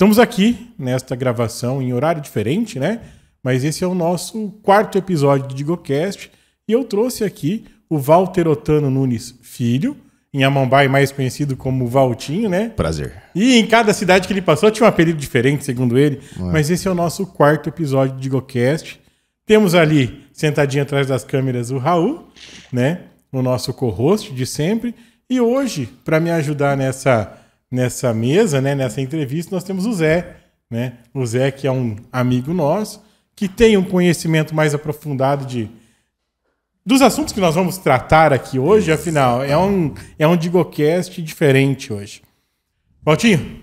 Estamos aqui nesta gravação em horário diferente, né? Mas esse é o nosso quarto episódio de Digocast e eu trouxe aqui o Walter Otano Nunes Filho, em Amambai mais conhecido como Valtinho, né? Prazer. E em cada cidade que ele passou tinha um apelido diferente, segundo ele. É. Mas esse é o nosso quarto episódio de Digocast. Temos ali, sentadinho atrás das câmeras, o Raul, né? O nosso co-host de sempre. E hoje, para me ajudar nessa nessa mesa, né, nessa entrevista, nós temos o Zé, né? O Zé, que é um amigo nosso, que tem um conhecimento mais aprofundado de dos assuntos que nós vamos tratar aqui hoje, Isso. afinal, é um, é um Digocast diferente hoje. Valtinho,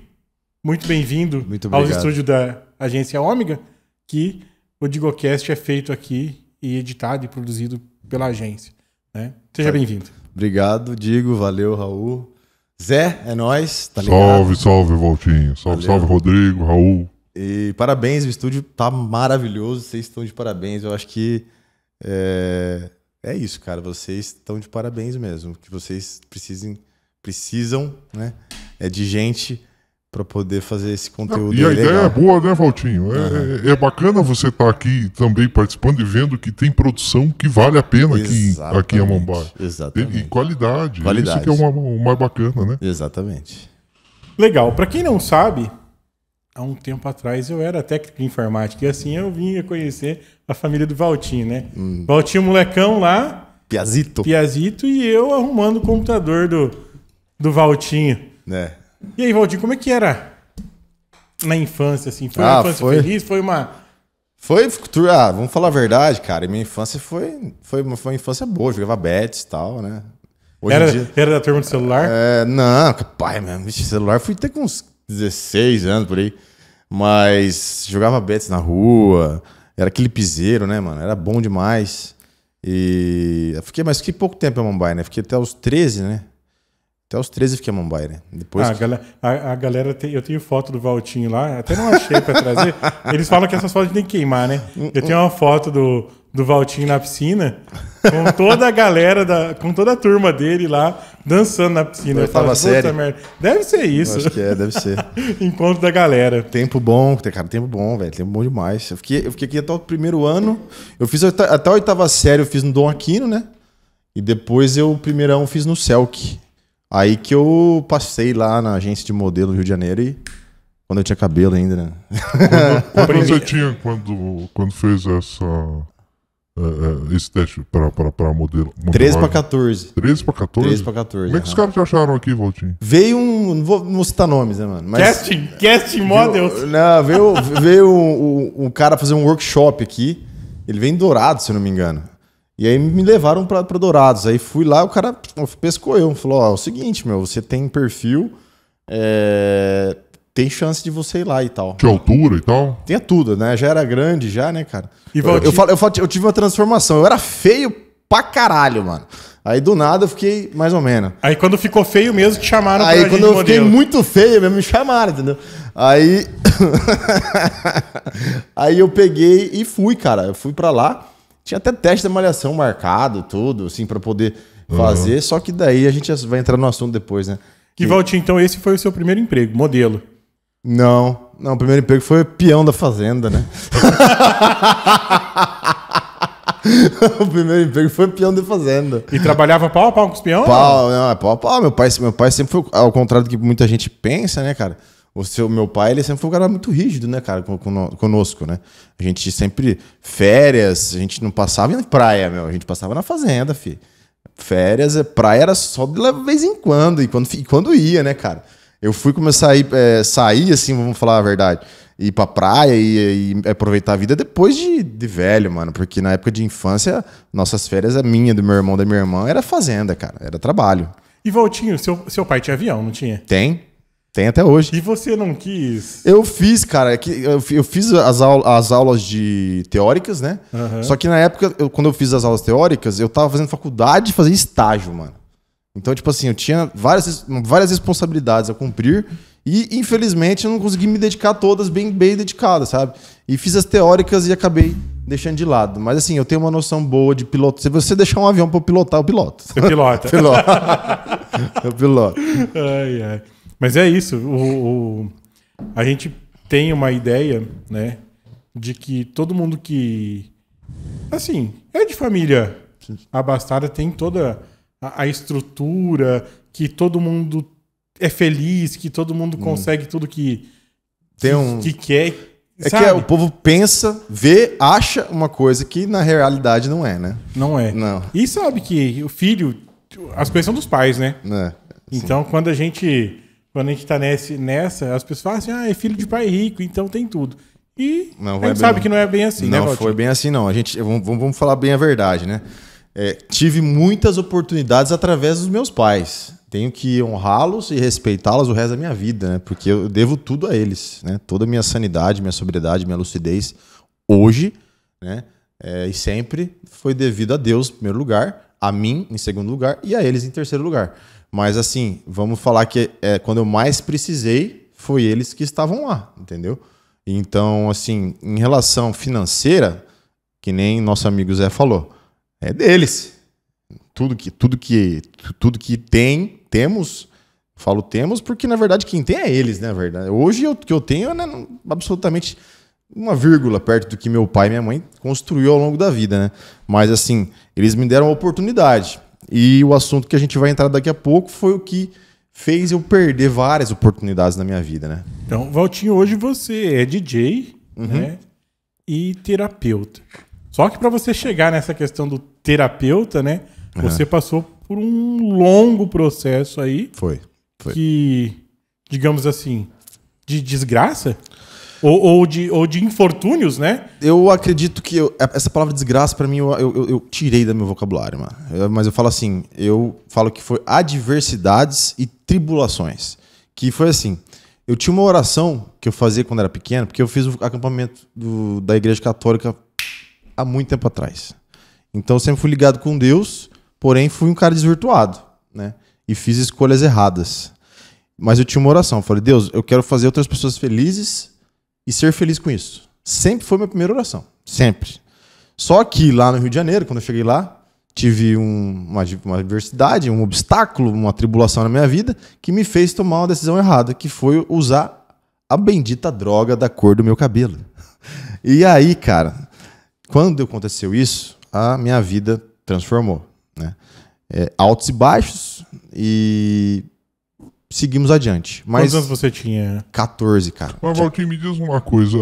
muito bem-vindo ao estúdio da Agência Ômega, que o Digocast é feito aqui e editado e produzido pela agência. Né? Seja tá. bem-vindo. Obrigado, Digo, valeu, Raul. Zé, é nós, tá ligado? Salve, salve, Valtinho. Salve, Valeu. salve, Rodrigo, Raul. E parabéns, o estúdio tá maravilhoso. Vocês estão de parabéns. Eu acho que é, é isso, cara. Vocês estão de parabéns mesmo. Que vocês precisem, precisam, né? É de gente para poder fazer esse conteúdo. E a legal. ideia é boa, né, Valtinho? É, uhum. é bacana você estar tá aqui também participando e vendo que tem produção que vale a pena aqui, aqui em Amambar. Exatamente. E qualidade. qualidade. Isso que é o mais bacana, né? Exatamente. Legal. Para quem não sabe, há um tempo atrás eu era técnico em informática e assim eu vinha conhecer a família do Valtinho, né? Hum. Valtinho, molecão lá. Piazito. Piazito e eu arrumando o computador do, do Valtinho. né e aí, Valdir, como é que era na infância, assim? Foi ah, uma infância foi... feliz? Foi uma. Foi. Ah, vamos falar a verdade, cara. minha infância foi, foi, uma, foi uma infância boa, jogava bets e tal, né? Hoje era, dia... era da turma do celular? É, não, pai, meu, celular fui até com uns 16 anos por aí. Mas jogava bets na rua, era aquele piseiro, né, mano? Era bom demais. E eu fiquei, mas fiquei pouco tempo em Mumbai, né? Fiquei até os 13, né? Até os 13 fiquei a Mumbai, né? Depois ah, que... a, galera, a, a galera tem, eu tenho foto do Valtinho lá, até não achei para trazer. Eles falam que essas fotos tem que queimar, né? Eu tenho uma foto do, do Valtinho na piscina, com toda a galera, da, com toda a turma dele lá, dançando na piscina. Eu, eu tava sério. Merda. Deve ser isso. Eu acho que é, deve ser. Encontro da galera. Tempo bom, cara, tempo bom, velho. Tempo bom demais. Eu fiquei, eu fiquei aqui até o primeiro ano. Eu fiz até, até a oitava série, eu fiz no Dom Aquino, né? E depois eu, primeirão, fiz no Selk. Aí que eu passei lá na agência de modelo no Rio de Janeiro e. Quando eu tinha cabelo ainda, né? Quando, quando você tinha, quando, quando fez essa. É, é, esse teste para pra, pra modelo. 13 pra 14. 13 pra 14? 13 pra 14. Como é que os caras te acharam aqui, Valtinho? Veio um. Não vou, não vou citar nomes, né, mano? Mas casting, casting models. Não, veio, veio um, um, um, cara fazer um workshop aqui. Ele vem Dourado, se eu não me engano. E aí me levaram para Dourados. Aí fui lá, o cara pescou eu. Falou: Ó, é o seguinte, meu, você tem perfil, é... tem chance de você ir lá e tal. Tinha altura e tal? Tinha tudo, né? Já era grande, já, né, cara? E eu, eu, falo, eu, falo, eu tive uma transformação. Eu era feio pra caralho, mano. Aí do nada eu fiquei mais ou menos. Aí quando ficou feio mesmo, te chamaram Aí pra quando eu modelo. fiquei muito feio mesmo, me chamaram, entendeu? Aí. aí eu peguei e fui, cara. Eu fui pra lá. Tinha até teste da malhação marcado, tudo, assim, para poder uhum. fazer. Só que daí a gente vai entrar no assunto depois, né? Que e... então esse foi o seu primeiro emprego, modelo. Não, não, o primeiro emprego foi peão da fazenda, né? o primeiro emprego foi peão de fazenda. E trabalhava pau a pau com os peão? Pau, não, é pau a pau. Meu pai, meu pai sempre foi, ao contrário do que muita gente pensa, né, cara? o seu meu pai, ele sempre foi um cara muito rígido, né, cara, conosco, né? A gente sempre férias, a gente não passava em praia, meu, a gente passava na fazenda, fi. Férias, eh, praia era só de vez em quando, e quando, e quando ia, né, cara? Eu fui começar a ir, é, sair, assim, vamos falar a verdade, ir pra praia e, e aproveitar a vida depois de, de, velho, mano. Porque na época de infância, nossas férias, a minha, do meu irmão, da minha irmã, era fazenda, cara. Era trabalho. E Voltinho, seu, seu pai tinha avião, não tinha? Tem. Tem até hoje. E você não quis? Eu fiz, cara. É eu fiz as, aulas de teóricas, né? Uhum. Só que na época, eu, quando eu fiz as aulas teóricas, eu tava fazendo faculdade e fazia estágio, mano. Então, tipo assim, eu tinha várias, várias responsabilidades a cumprir e, infelizmente, eu não consegui me dedicar todas bem, bem dedicada, sabe? E fiz as teóricas e acabei deixando de lado. Mas, assim, eu tenho uma noção boa de piloto. Se você deixar um avião para pilotar, eu piloto. Você piloto pilota. eu piloto. Ai, ai. Mas é isso. O, o, a gente tem uma ideia, né? De que todo mundo que. Assim, é de família abastada, tem toda a, a estrutura, que todo mundo é feliz, que todo mundo hum. consegue hum. tudo que, tem um... que, quer. É, é sabe? que o povo pensa, vê, acha uma coisa que na realidade não é, né? Não é. Não. E sabe que o filho, as coisas são dos pais, né? É, Então, quando a gente quando a gente tá nesse, nessa, as pessoas falam assim, ah, é filho de pai rico, então tem tudo. E não, a gente sabe que não é bem assim, não, né, Não, foi bem assim não. A gente, vamos, vamos falar bem a verdade, né? É, tive muitas oportunidades através dos meus pais. Tenho que honrá-los e respeitá-los o resto da minha vida, né? Porque eu devo tudo a eles, né? Toda a minha sanidade, minha sobriedade, minha lucidez hoje, né? É, e sempre foi devido a Deus, em primeiro lugar, a mim, em segundo lugar, e a eles, em terceiro lugar. Mas assim, vamos falar que é, quando eu mais precisei, foi eles que estavam lá, entendeu? Então, assim, em relação financeira, que nem nosso amigo Zé falou, é deles. Tudo que, tudo que, tudo que tem, temos. Falo temos porque, na verdade, quem tem é eles, né? Verdade. Hoje o que eu tenho é né, absolutamente uma vírgula perto do que meu pai e minha mãe construiu ao longo da vida, né? Mas assim, eles me deram a oportunidade. E o assunto que a gente vai entrar daqui a pouco foi o que fez eu perder várias oportunidades na minha vida, né? Então, Valtinho, hoje você é DJ uhum. né? e terapeuta. Só que para você chegar nessa questão do terapeuta, né? Uhum. Você passou por um longo processo aí. Foi. foi. Que, digamos assim, de desgraça? ou, ou, de, ou de infortúnios, né? Eu acredito que eu, essa palavra desgraça, para mim, eu, eu, eu, tirei do meu vocabulário, mano. mas eu falo assim, eu falo que foi adversidades e tribulações. Que foi assim, eu tinha uma oração que eu fazia quando era pequeno, porque eu fiz o acampamento do, da Igreja Católica há muito tempo atrás. Então eu sempre fui ligado com Deus, porém fui um cara desvirtuado, né? E fiz escolhas erradas. Mas eu tinha uma oração, eu falei: "Deus, eu quero fazer outras pessoas felizes e ser feliz com isso. Sempre foi minha primeira oração. Sempre. Só que lá no Rio de Janeiro, quando eu cheguei lá, tive um, uma, uma adversidade, um obstáculo, uma tribulação na minha vida que me fez tomar uma decisão errada, que foi usar a bendita droga da cor do meu cabelo. E aí, cara, quando aconteceu isso, a minha vida transformou. Né? É, altos e baixos, e seguimos adiante. Mas Quantos anos você tinha? 14, cara. Mas Valky, me diz uma coisa.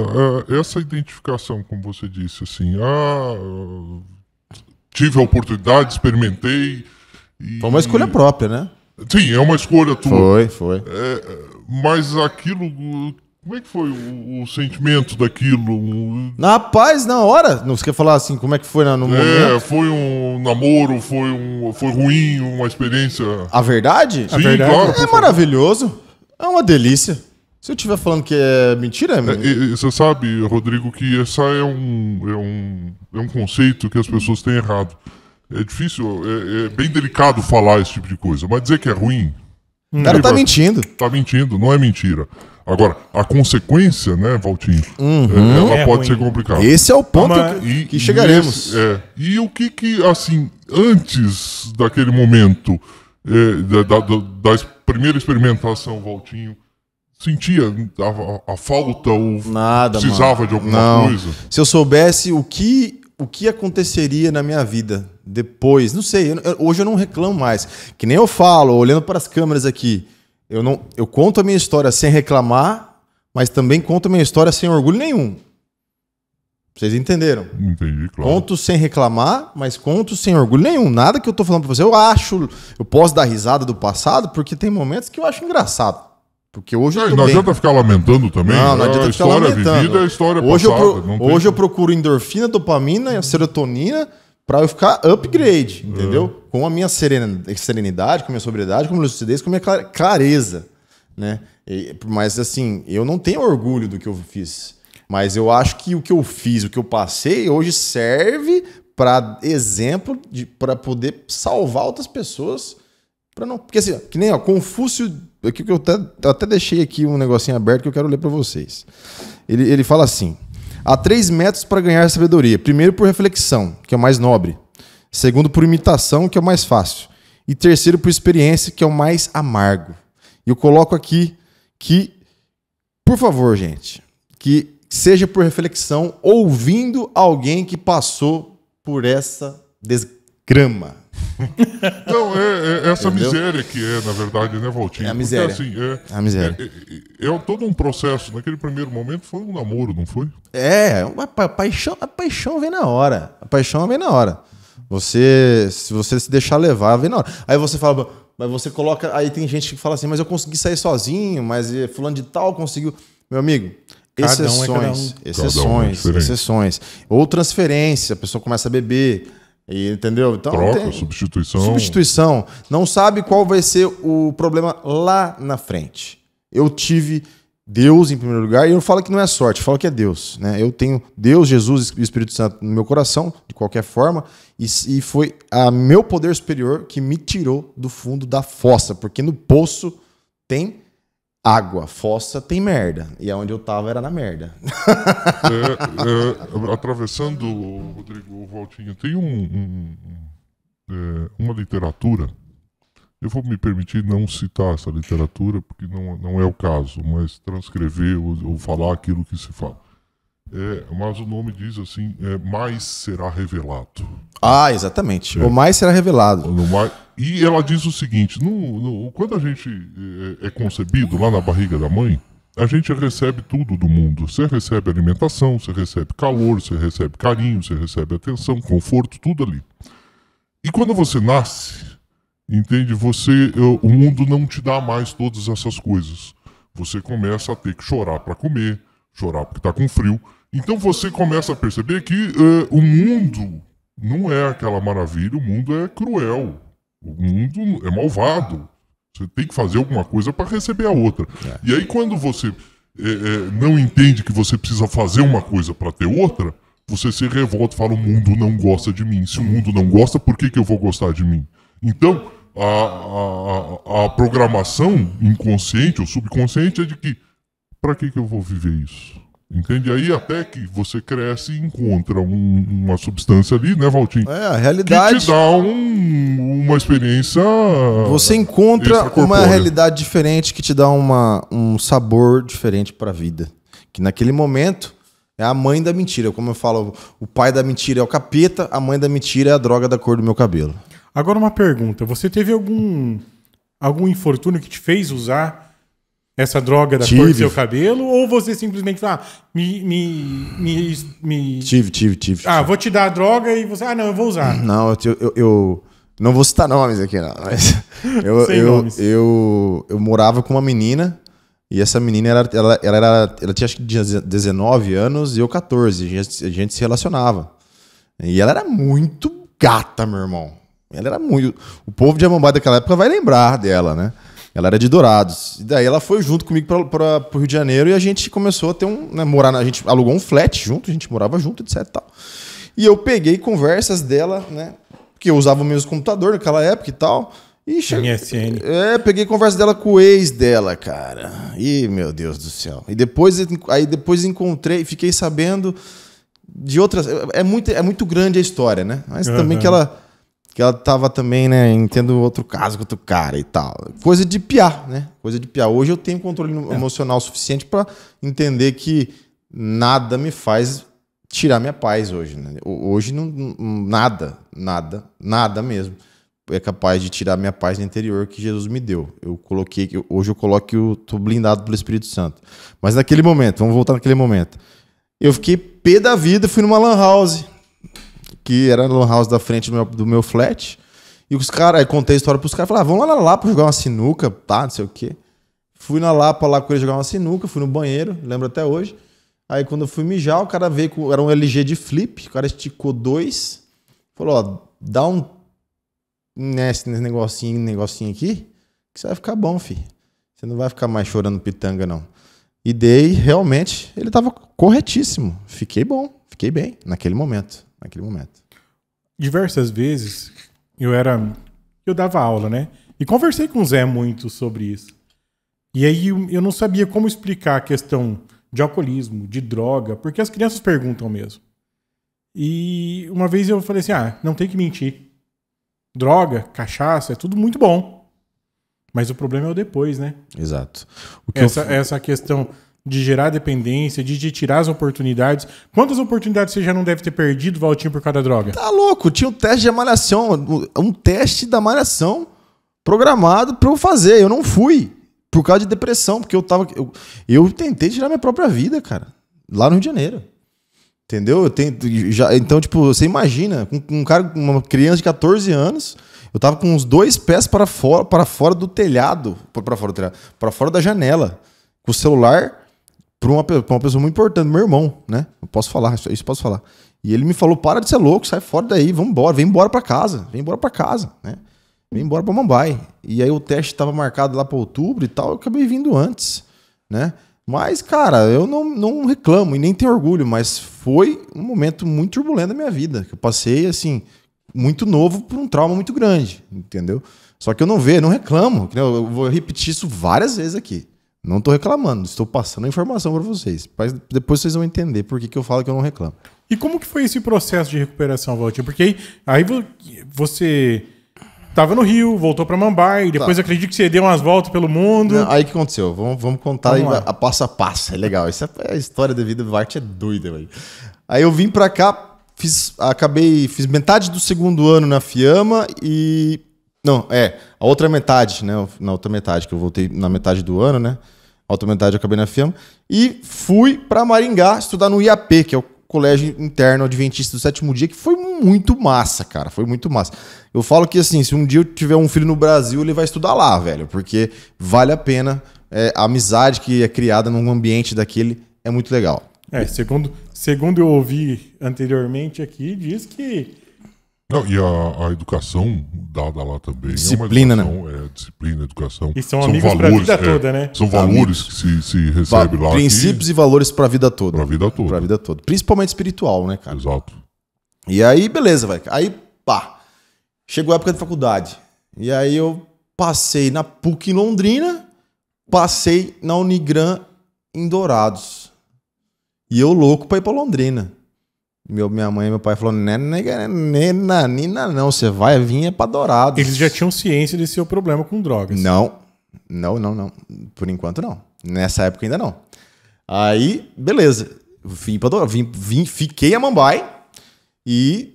É, essa identificação, como você disse, assim, ah, tive a oportunidade, experimentei. E... Foi uma escolha própria, né? Sim, é uma escolha tua. Foi, foi. É, mas aquilo como é que foi o, o sentimento daquilo? Na paz, na hora. Não, você quer falar assim, como é que foi no é, momento? É, foi um namoro, foi, um, foi ruim, uma experiência... A verdade? Sim, a verdade. Claro, é maravilhoso. É uma delícia. Se eu estiver falando que é mentira, é, é, Você sabe, Rodrigo, que essa é um, é, um, é um conceito que as pessoas têm errado. É difícil, é, é bem delicado falar esse tipo de coisa, mas dizer que é ruim. O cara tá mentindo. Tá mentindo, não é mentira. Agora, a consequência, né, Valtinho? Uhum. É, ela é pode ruim. ser complicada. Esse é o ponto que, que, chegaremos. é, e o que que, assim, antes daquele momento, é, da, da, da, primeira experimentação, Valtinho, sentia a, a falta ou Nada, precisava mano. de alguma Não. coisa? Se eu soubesse o que o que aconteceria na minha vida depois. Não sei, eu, hoje eu não reclamo mais. Que nem eu falo, olhando para as câmeras aqui. Eu, não, eu conto a minha história sem reclamar, mas também conto a minha história sem orgulho nenhum. Vocês entenderam? Entendi, claro. Conto sem reclamar, mas conto sem orgulho nenhum. Nada que eu tô falando para você. Eu acho, eu posso dar risada do passado, porque tem momentos que eu acho engraçado. Porque hoje eu Não bem. adianta ficar lamentando também. Não, não é, adianta a ficar é lamentando. Vivida, a história é hoje passada. Eu pro... hoje tem... eu procuro endorfina, dopamina, serotonina para eu ficar upgrade, uhum. entendeu? Uhum. Com a minha serenidade, com a minha sobriedade, com a minha lucidez, com a minha clareza, né? E, mas assim, eu não tenho orgulho do que eu fiz, mas eu acho que o que eu fiz, o que eu passei, hoje serve para exemplo, para poder salvar outras pessoas, para não, porque assim, que nem o Confúcio, aqui que eu até, eu até deixei aqui um negocinho aberto que eu quero ler para vocês. Ele, ele fala assim: Há três métodos para ganhar sabedoria: primeiro, por reflexão, que é o mais nobre, segundo, por imitação, que é o mais fácil, e terceiro, por experiência, que é o mais amargo. E eu coloco aqui que, por favor, gente, que seja por reflexão, ouvindo alguém que passou por essa desgrama. Não, é, é, é essa Entendeu? miséria que é, na verdade, né, Valtinho? É a miséria. Porque, assim, é, a miséria. É, é, é todo um processo. Naquele primeiro momento foi um namoro, não foi? É, a, paixão, a paixão vem na hora. A paixão vem na hora. Você, se você se deixar levar, vem na hora. Aí você fala, mas você coloca. Aí tem gente que fala assim, mas eu consegui sair sozinho, mas eh, fulano de tal conseguiu. Meu amigo, exceções, um é um. exceções, um é exceções. Ou transferência, a pessoa começa a beber e, entendeu? Então, Troca, tem... substituição. Substituição. Não sabe qual vai ser o problema lá na frente. Eu tive Deus em primeiro lugar, e eu falo que não é sorte, eu falo que é Deus. Né? Eu tenho Deus, Jesus e Espírito Santo no meu coração, de qualquer forma, e, e foi a meu poder superior que me tirou do fundo da fossa, porque no poço tem Água, fossa tem merda. E onde eu tava era na merda. É, é, atravessando, Rodrigo Valtinho, tem um, um é, uma literatura. Eu vou me permitir não citar essa literatura, porque não, não é o caso, mas transcrever ou, ou falar aquilo que se fala. É, mas o nome diz assim: é, mais será revelado. Ah, exatamente. É. O mais será revelado. O mais e ela diz o seguinte: no, no, quando a gente é, é concebido lá na barriga da mãe, a gente recebe tudo do mundo. Você recebe alimentação, você recebe calor, você recebe carinho, você recebe atenção, conforto, tudo ali. E quando você nasce, entende? Você, o mundo não te dá mais todas essas coisas. Você começa a ter que chorar para comer, chorar porque está com frio. Então você começa a perceber que uh, o mundo não é aquela maravilha, o mundo é cruel. O mundo é malvado. Você tem que fazer alguma coisa para receber a outra. É. E aí, quando você é, é, não entende que você precisa fazer uma coisa para ter outra, você se revolta e fala: o mundo não gosta de mim. Se o mundo não gosta, por que, que eu vou gostar de mim? Então, a, a, a programação inconsciente ou subconsciente é de que: para que, que eu vou viver isso? Entende? Aí até que você cresce e encontra um, uma substância ali, né, Valtinho? É, a realidade. Que te dá um, uma experiência. Você encontra uma realidade diferente que te dá uma, um sabor diferente para a vida. Que naquele momento é a mãe da mentira. Como eu falo, o pai da mentira é o capeta, a mãe da mentira é a droga da cor do meu cabelo. Agora uma pergunta. Você teve algum, algum infortúnio que te fez usar essa droga da tive. cor do seu cabelo? Ou você simplesmente fala, ah, me, me, me, me, Tive, tive, tive. Ah, tive. vou te dar a droga e você. Ah, não, eu vou usar. Hum, não, eu. eu, eu não vou citar nomes aqui, não, mas. Eu, eu, eu, eu, morava com uma menina. E essa menina, ela, ela, ela, era, ela tinha acho que 19 anos e eu 14. A gente, a gente se relacionava. E ela era muito gata, meu irmão. Ela era muito. O povo de Amambai daquela época vai lembrar dela, né? Ela era de Dourados. E daí ela foi junto comigo para o Rio de Janeiro e a gente começou a ter um. Né, morar na, a gente alugou um flat junto, a gente morava junto, etc. Tal. E eu peguei conversas dela, né? Porque eu usava o mesmo computador naquela época e tal. E chegou. MSN. É, peguei conversa dela com o ex dela, cara. E meu Deus do céu. E depois, aí depois encontrei, fiquei sabendo de outras. É, é muito, é muito grande a história, né? Mas uhum. também que ela que ela tava também, né, entendo outro caso com outro cara e tal. Coisa de piar, né? Coisa de piar. Hoje eu tenho controle é. emocional suficiente para entender que nada me faz tirar minha paz hoje, né? Hoje não, nada, nada, nada mesmo é capaz de tirar minha paz interior que Jesus me deu. Eu coloquei hoje eu coloco que eu tô blindado pelo Espírito Santo. Mas naquele momento, vamos voltar naquele momento. Eu fiquei pé da vida, fui numa lan house que era no house da frente do meu, do meu flat. E os caras, aí contei a história pros caras, falaram, ah, vamos lá na Lapa jogar uma sinuca, tá, não sei o quê. Fui na Lapa lá com ele jogar uma sinuca, fui no banheiro, lembro até hoje. Aí quando eu fui mijar, o cara veio com. Era um LG de flip, o cara esticou dois. Falou, ó, dá um. Nesse, nesse negocinho, negocinho aqui, que você vai ficar bom, fi Você não vai ficar mais chorando pitanga, não. E dei, realmente, ele tava corretíssimo. Fiquei bom, fiquei bem naquele momento naquele momento. Diversas vezes eu era. Eu dava aula, né? E conversei com o Zé muito sobre isso. E aí eu não sabia como explicar a questão de alcoolismo, de droga, porque as crianças perguntam mesmo. E uma vez eu falei assim: ah, não tem que mentir. Droga, cachaça, é tudo muito bom. Mas o problema é o depois, né? Exato. essa, eu... essa questão de gerar dependência, de, de, tirar as oportunidades. Quantas oportunidades você já não deve ter perdido, Valtinho, por cada droga? Tá louco, tinha um teste de malhação, um teste da malhação programado para eu fazer. Eu não fui por causa de depressão, porque eu tava eu, eu tentei tirar minha própria vida, cara, lá no Rio de Janeiro. Entendeu? Eu tento, já, então, tipo, você imagina, um, um cara, uma criança de 14 anos, eu tava com os dois pés para fora, para fora do telhado, para fora do telhado, para fora da janela, com o celular para uma, uma pessoa muito importante, meu irmão, né? Eu posso falar, isso, isso posso falar. E ele me falou: para de ser louco, sai fora daí, vamos embora, vem embora para casa, vem embora para casa, né? Vem embora para Mumbai. E aí o teste estava marcado lá para outubro e tal, eu acabei vindo antes, né? Mas, cara, eu não, não reclamo e nem tenho orgulho, mas foi um momento muito turbulento da minha vida, que eu passei, assim, muito novo por um trauma muito grande, entendeu? Só que eu não vejo, não reclamo, eu vou repetir isso várias vezes aqui. Não estou reclamando, estou passando a informação para vocês. Mas depois vocês vão entender por que, que eu falo que eu não reclamo. E como que foi esse processo de recuperação, Valtinho? Porque aí, aí você estava no Rio, voltou para Mambai, tá. depois tá. acredito que você deu umas voltas pelo mundo. Não, aí que aconteceu? Vamos, vamos contar vamos a, a, passo a passo. É legal. Essa é, é a história da vida do Arte é doida, velho. Aí eu vim para cá, fiz, acabei, fiz metade do segundo ano na Fiamma e não, é, a outra metade, né? Na outra metade que eu voltei na metade do ano, né? automobilidade eu acabei na FEM, e fui para Maringá estudar no IAP, que é o colégio interno adventista do sétimo dia, que foi muito massa, cara. Foi muito massa. Eu falo que, assim, se um dia eu tiver um filho no Brasil, ele vai estudar lá, velho, porque vale a pena. É, a amizade que é criada num ambiente daquele é muito legal. É, segundo, segundo eu ouvi anteriormente aqui, diz que não, e a, a educação dada lá também. É disciplina, é educação, né? É, disciplina, educação. E são, são amigos valores, pra vida é, né? São valores que se, se recebe Va lá. Princípios e, e valores pra vida toda. Pra vida toda. Pra vida toda. Principalmente espiritual, né, cara? Exato. E aí, beleza, vai Aí, pá. Chegou a época de faculdade. E aí eu passei na PUC em Londrina, passei na Unigran em Dourados. E eu louco pra ir pra Londrina. Meu, minha mãe e meu pai falaram, nena, né, né, né, nina, não, você vai vir é pra Dourados. Eles já tinham ciência desse seu problema com drogas. Não, não, não, não. Por enquanto, não. Nessa época ainda não. Aí, beleza. Vim pra Dourados, vim, vim, fiquei a Mambai e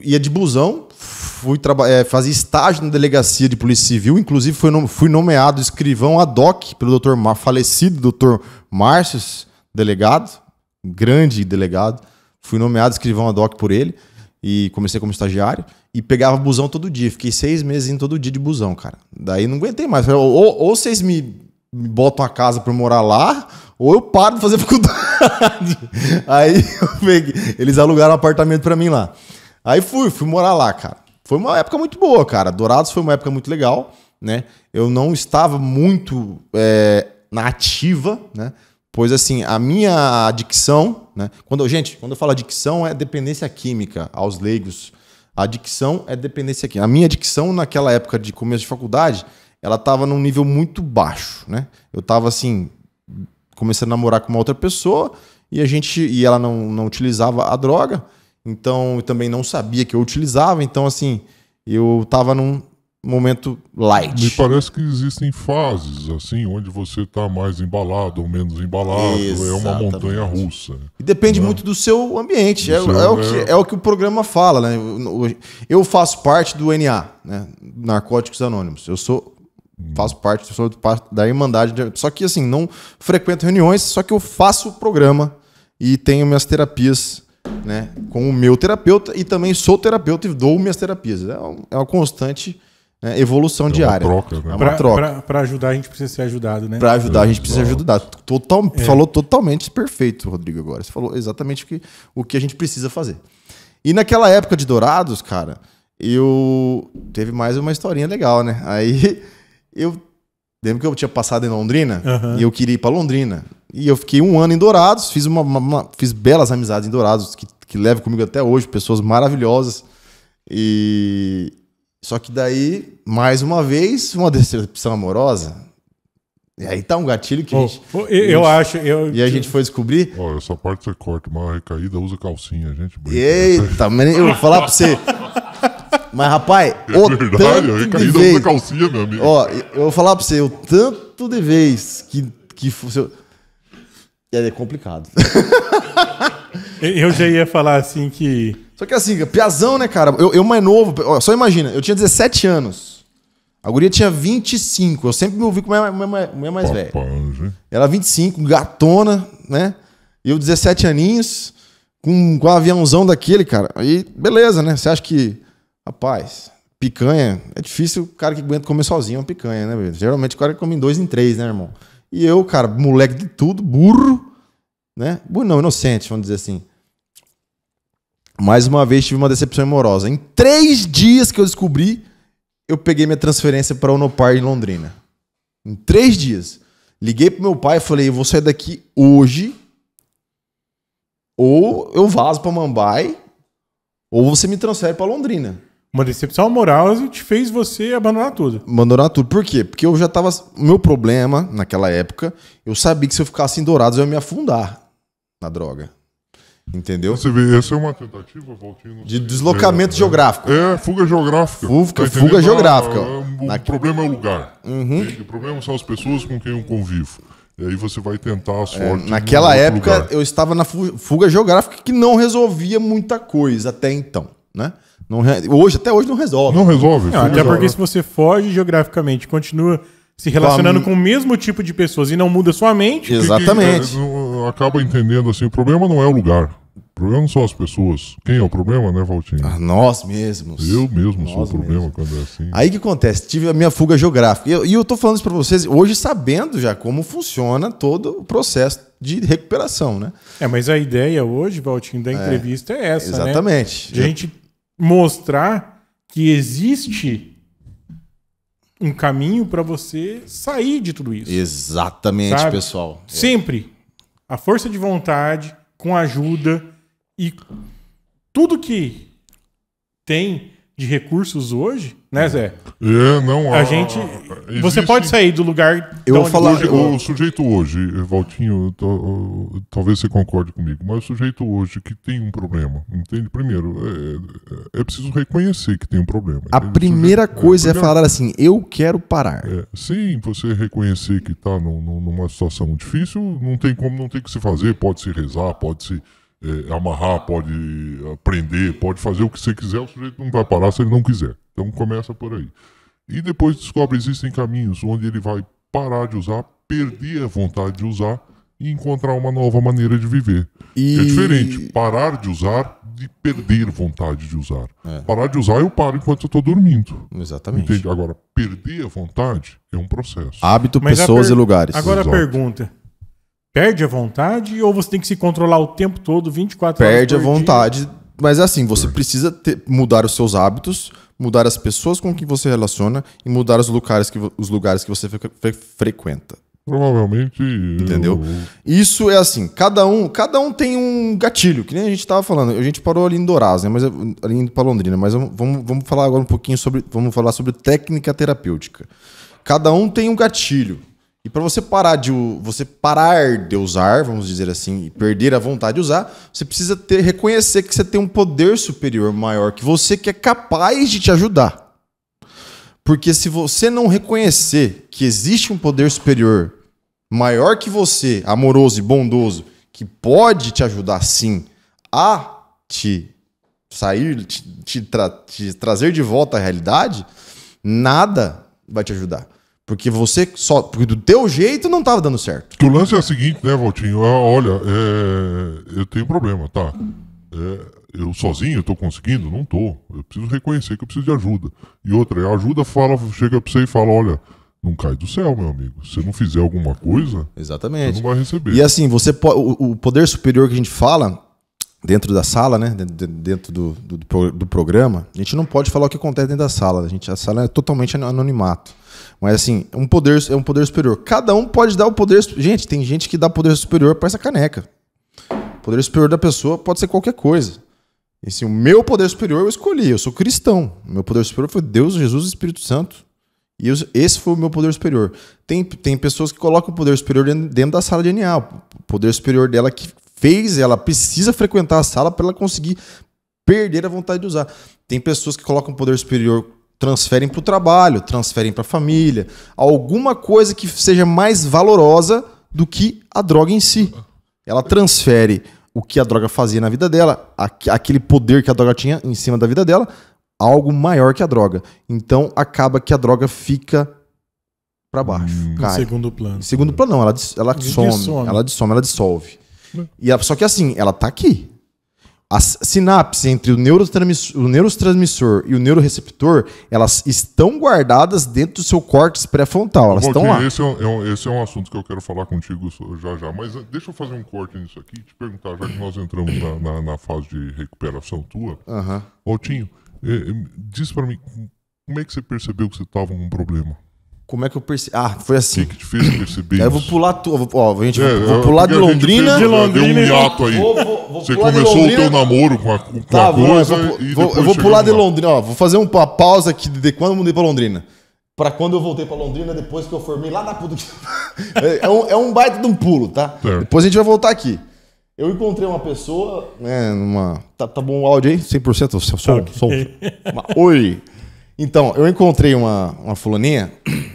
ia de busão, fui é, fazer estágio na delegacia de polícia civil, inclusive fui, fui nomeado escrivão ad hoc pelo doutor falecido Dr. Márcios, delegado, grande delegado. Fui nomeado escrivão ad hoc por ele e comecei como estagiário e pegava busão todo dia. Fiquei seis meses em todo dia de busão, cara. Daí não aguentei mais. Falei, ou, ou vocês me, me botam a casa pra eu morar lá, ou eu paro de fazer faculdade. Aí peguei, eles alugaram um apartamento pra mim lá. Aí fui, fui morar lá, cara. Foi uma época muito boa, cara. Dourados foi uma época muito legal, né? Eu não estava muito é, na ativa, né? Pois assim, a minha adicção, né? Quando, gente, quando eu falo adicção é dependência química aos leigos. adicção é dependência química. A minha adicção naquela época de começo de faculdade, ela estava num nível muito baixo, né? Eu estava assim, começando a namorar com uma outra pessoa e a gente e ela não, não utilizava a droga, então eu também não sabia que eu utilizava, então assim, eu estava num momento light. Me parece que existem fases, assim, onde você está mais embalado ou menos embalado. Exatamente. É uma montanha russa. E depende né? muito do seu ambiente. É, do é, seu, é, o que, é... é o que o programa fala, né? Eu faço parte do NA, né? Narcóticos Anônimos. Eu sou. Hum. Faço parte, sou parte da Irmandade. Só que, assim, não frequento reuniões, só que eu faço o programa e tenho minhas terapias né, com o meu terapeuta e também sou terapeuta e dou minhas terapias. É, é uma constante é, evolução é diária. Troca, né? É uma troca. Para ajudar, a gente precisa ser ajudado, né? Para ajudar, a gente precisa ser ajudado. Total, é. Falou totalmente perfeito, Rodrigo, agora. Você falou exatamente o que, o que a gente precisa fazer. E naquela época de Dourados, cara, eu. Teve mais uma historinha legal, né? Aí eu. Lembro que eu tinha passado em Londrina uhum. e eu queria ir para Londrina. E eu fiquei um ano em Dourados, fiz, uma, uma, uma fiz belas amizades em Dourados, que, que levo comigo até hoje, pessoas maravilhosas. E, só que daí, mais uma vez, uma decepção amorosa. E aí tá um gatilho que oh, a gente, eu, eu acho. Eu, e a gente foi descobrir. Ó, oh, essa parte você corta, uma recaída usa calcinha, gente. Brinca. Eita, mas eu vou falar pra você. Mas, rapaz, é o verdade, tanto a recaída de vez, usa calcinha, meu amigo. Ó, eu vou falar pra você, o tanto de vez que. que eu... É complicado. eu já ia falar assim que só que assim, piazão, né, cara? Eu, eu mais novo, ó, só imagina, eu tinha 17 anos. A guria tinha 25. Eu sempre me ouvi com a minha, minha, mais velha. Ela 25, gatona, né? Eu 17 aninhos, com, com um aviãozão daquele, cara. Aí, beleza, né? Você acha que, rapaz, picanha, é difícil o cara que aguenta comer sozinho uma picanha, né? Geralmente o cara come em dois, em três, né, irmão? E eu, cara, moleque de tudo, burro, né? Burro não, inocente, vamos dizer assim mais uma vez tive uma decepção amorosa. Em três dias que eu descobri, eu peguei minha transferência para Unopar em Londrina. Em três dias. Liguei pro meu pai e falei: eu vou sair daqui hoje, ou eu vazo para Mumbai, ou você me transfere para Londrina. Uma decepção amorosa te fez você abandonar tudo. Abandonar tudo. Por quê? Porque eu já tava. Meu problema naquela época, eu sabia que se eu ficasse em Dourados eu ia me afundar na droga. Entendeu? Você vê, essa é uma tentativa, Valtinho. De deslocamento é, geográfico. É, fuga geográfica. Fuga, tá fuga ah, geográfica. o ah, Na... problema é o lugar. Uhum. O problema são as pessoas com quem eu convivo. E aí você vai tentar a é, sorte. É, naquela época, lugar. eu estava na fuga geográfica que não resolvia muita coisa até então, né? Não, hoje, até hoje não resolve. Não resolve. Não, até porque se você foge geograficamente continua se relacionando com, a... com, o mesmo tipo de pessoas e não muda sua mente. Exatamente. é, acaba entendendo assim, o problema não é o lugar. O problema não são as pessoas. Quem é o problema, né, Valtinho? Ah, nós mesmos. Eu mesmo nós sou o problema mesmos. quando é assim. Aí que acontece? Tive a minha fuga geográfica. E eu, estou eu tô falando isso para vocês hoje sabendo já como funciona todo o processo de recuperação, né? É, mas a ideia hoje, Valtinho, da é, entrevista é, é essa, né? Exatamente. Né? De a gente mostrar que existe um caminho para você sair de tudo isso. Exatamente, sabe? pessoal. É. Sempre a força de vontade, com ajuda e tudo que tem de recursos hoje né, Zé? É, não há. A ah, gente. Existe... Você pode sair do lugar. Eu vou falar. O sujeito hoje, Valtinho, talvez você concorde comigo, mas o sujeito hoje que tem um problema, entende? Primeiro, é, é, é preciso reconhecer que tem um problema. A primeira sujeito... coisa é, é falar assim: eu quero parar. É, sim, você reconhecer que está numa situação difícil, não tem como, não tem o que se fazer, pode se rezar, pode se é, amarrar, pode prender, pode fazer o que você quiser, o sujeito não vai parar se ele não quiser. Então começa por aí. E depois descobre existem caminhos onde ele vai parar de usar, perder a vontade de usar e encontrar uma nova maneira de viver. E... É diferente parar de usar de perder vontade de usar. É. Parar de usar eu paro enquanto eu estou dormindo. Exatamente. Entende? Agora perder a vontade é um processo. Hábito, Mas pessoas per... e lugares. Agora Exato. a pergunta: perde a vontade ou você tem que se controlar o tempo todo, 24 perde horas? Perde a dia? vontade, mas é assim, você precisa ter, mudar os seus hábitos, mudar as pessoas com quem você relaciona e mudar os lugares que, os lugares que você fre fre frequenta. Provavelmente. Entendeu? Eu... Isso é assim, cada um, cada um tem um gatilho, que nem a gente estava falando. A gente parou ali em Dourados, né? Mas ali indo para Londrina, mas vamos, vamos falar agora um pouquinho sobre, vamos falar sobre técnica terapêutica. Cada um tem um gatilho e para você parar de você parar de usar, vamos dizer assim, e perder a vontade de usar, você precisa ter, reconhecer que você tem um poder superior maior que você que é capaz de te ajudar. Porque se você não reconhecer que existe um poder superior maior que você, amoroso e bondoso, que pode te ajudar sim a te sair, te, te, tra te trazer de volta à realidade, nada vai te ajudar. Porque você só. Porque do teu jeito não estava dando certo. Que o lance é o seguinte, né, Valtinho? Ah, olha, é, eu tenho problema, tá? É, eu sozinho estou conseguindo? Não estou. Eu preciso reconhecer que eu preciso de ajuda. E outra, a ajuda fala, chega para você e fala: olha, não cai do céu, meu amigo. Se você não fizer alguma coisa, Exatamente. você não vai receber. E assim, você o, poder superior que a gente fala dentro da sala, né? Dentro do, do, do, do programa, a gente não pode falar o que acontece dentro da sala. A, gente, a sala é totalmente anonimato. Mas assim, é um poder, é um poder superior. Cada um pode dar o poder. Gente, tem gente que dá poder superior para essa caneca. O poder superior da pessoa pode ser qualquer coisa. E assim, o meu poder superior eu escolhi, eu sou cristão. meu poder superior foi Deus, Jesus e Espírito Santo. E eu, esse foi o meu poder superior. Tem, tem pessoas que colocam o poder superior dentro, dentro da sala de DNA. O poder superior dela que fez, ela precisa frequentar a sala para ela conseguir perder a vontade de usar. Tem pessoas que colocam o poder superior transferem para o trabalho, transferem para a família, alguma coisa que seja mais valorosa do que a droga em si. Ela transfere o que a droga fazia na vida dela, aquele poder que a droga tinha em cima da vida dela, algo maior que a droga. Então acaba que a droga fica para baixo. Hum, cai. Segundo plano. Segundo plano não, ela, ela some, ela some, ela dissolve. E ela, só que assim, ela tá aqui a sinapse entre o neurotransmissor, o neurotransmissor, e o neuroreceptor, elas estão guardadas dentro do seu córtex pré-frontal. Elas estão lá. Esse é, é, um, esse é, um, assunto que eu quero falar contigo já já. Mas eh, deixa eu fazer um corte nisso aqui e te perguntar, já que nós entramos na, na, na fase de recuperação tua. Uhum. Altinho, eh, eh, diz para mim, como é que você percebeu que você estava com um problema? Como é que eu percebi? Ah, foi assim. Que difícil perceber. Aí eu vou pular tu... Ó, a gente é, vou, é, pular de Londrina. De Londrina. Deu um hiato aí. Vou, vou, vou Você começou o teu namoro com a, com tá, a coisa. Vou, e vou, eu vou pular de Londrina. Ó, vou fazer uma pausa aqui de quando eu mudei pra Londrina. Pra quando eu voltei pra Londrina, depois que eu formei lá na puta. é, um, é um baita de um pulo, tá? Certo. Depois a gente vai voltar aqui. Eu encontrei uma pessoa, né, numa. Tá, tá bom o áudio aí? 100% som, som. som. Uma... Oi! Então, eu encontrei uma, uma fulaninha,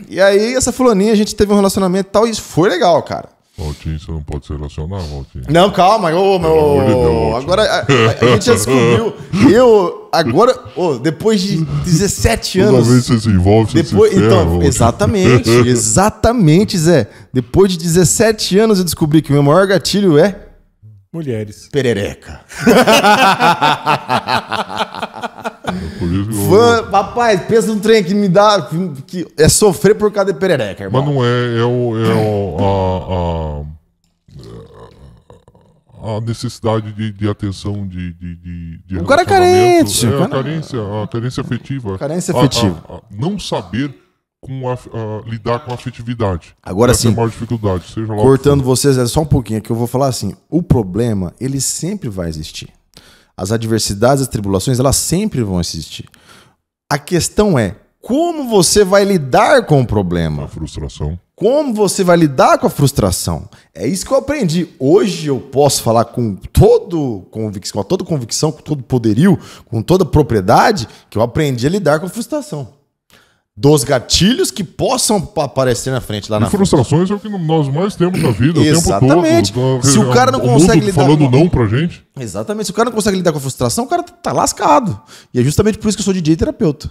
e aí essa fulaninha a gente teve um relacionamento e tal, e isso foi legal, cara. Valtinho, você não pode se relacionar, Valtinho. Não, calma, ô, meu. Deus, agora a, a, a gente já descobriu. Eu, agora, ô, depois de 17 anos. Toda vez você se envolve, você depois, se ferra, então, Exatamente, exatamente, Zé. Depois de 17 anos eu descobri que o meu maior gatilho é. Mulheres. Perereca. Fã, rapaz, pensa num trem que me dá. Que é sofrer por causa de perereca, irmão. Mas não é, é o. É o a, a, a necessidade de, de atenção, de. de, de, de o cara é carente. É, a carência, a carência afetiva. Carência afetiva. A, não saber com a, uh, lidar com a afetividade. Agora é sim. dificuldade, Cortando vocês é só um pouquinho é que eu vou falar assim, o problema ele sempre vai existir as adversidades, as tribulações, elas sempre vão existir. A questão é como você vai lidar com o problema. A frustração. Como você vai lidar com a frustração. É isso que eu aprendi. Hoje eu posso falar com, todo convicção, com toda convicção, com todo poderio, com toda propriedade, que eu aprendi a lidar com a frustração dos gatilhos que possam aparecer na frente lá e na frustrações frente. é o que nós mais temos na vida Exatamente. o tempo todo. Tá? Se o é cara não o consegue lidar falando com... não pra gente. Exatamente. Se o cara não consegue lidar com a frustração, o cara tá lascado. E é justamente por isso que eu sou DJ terapeuta.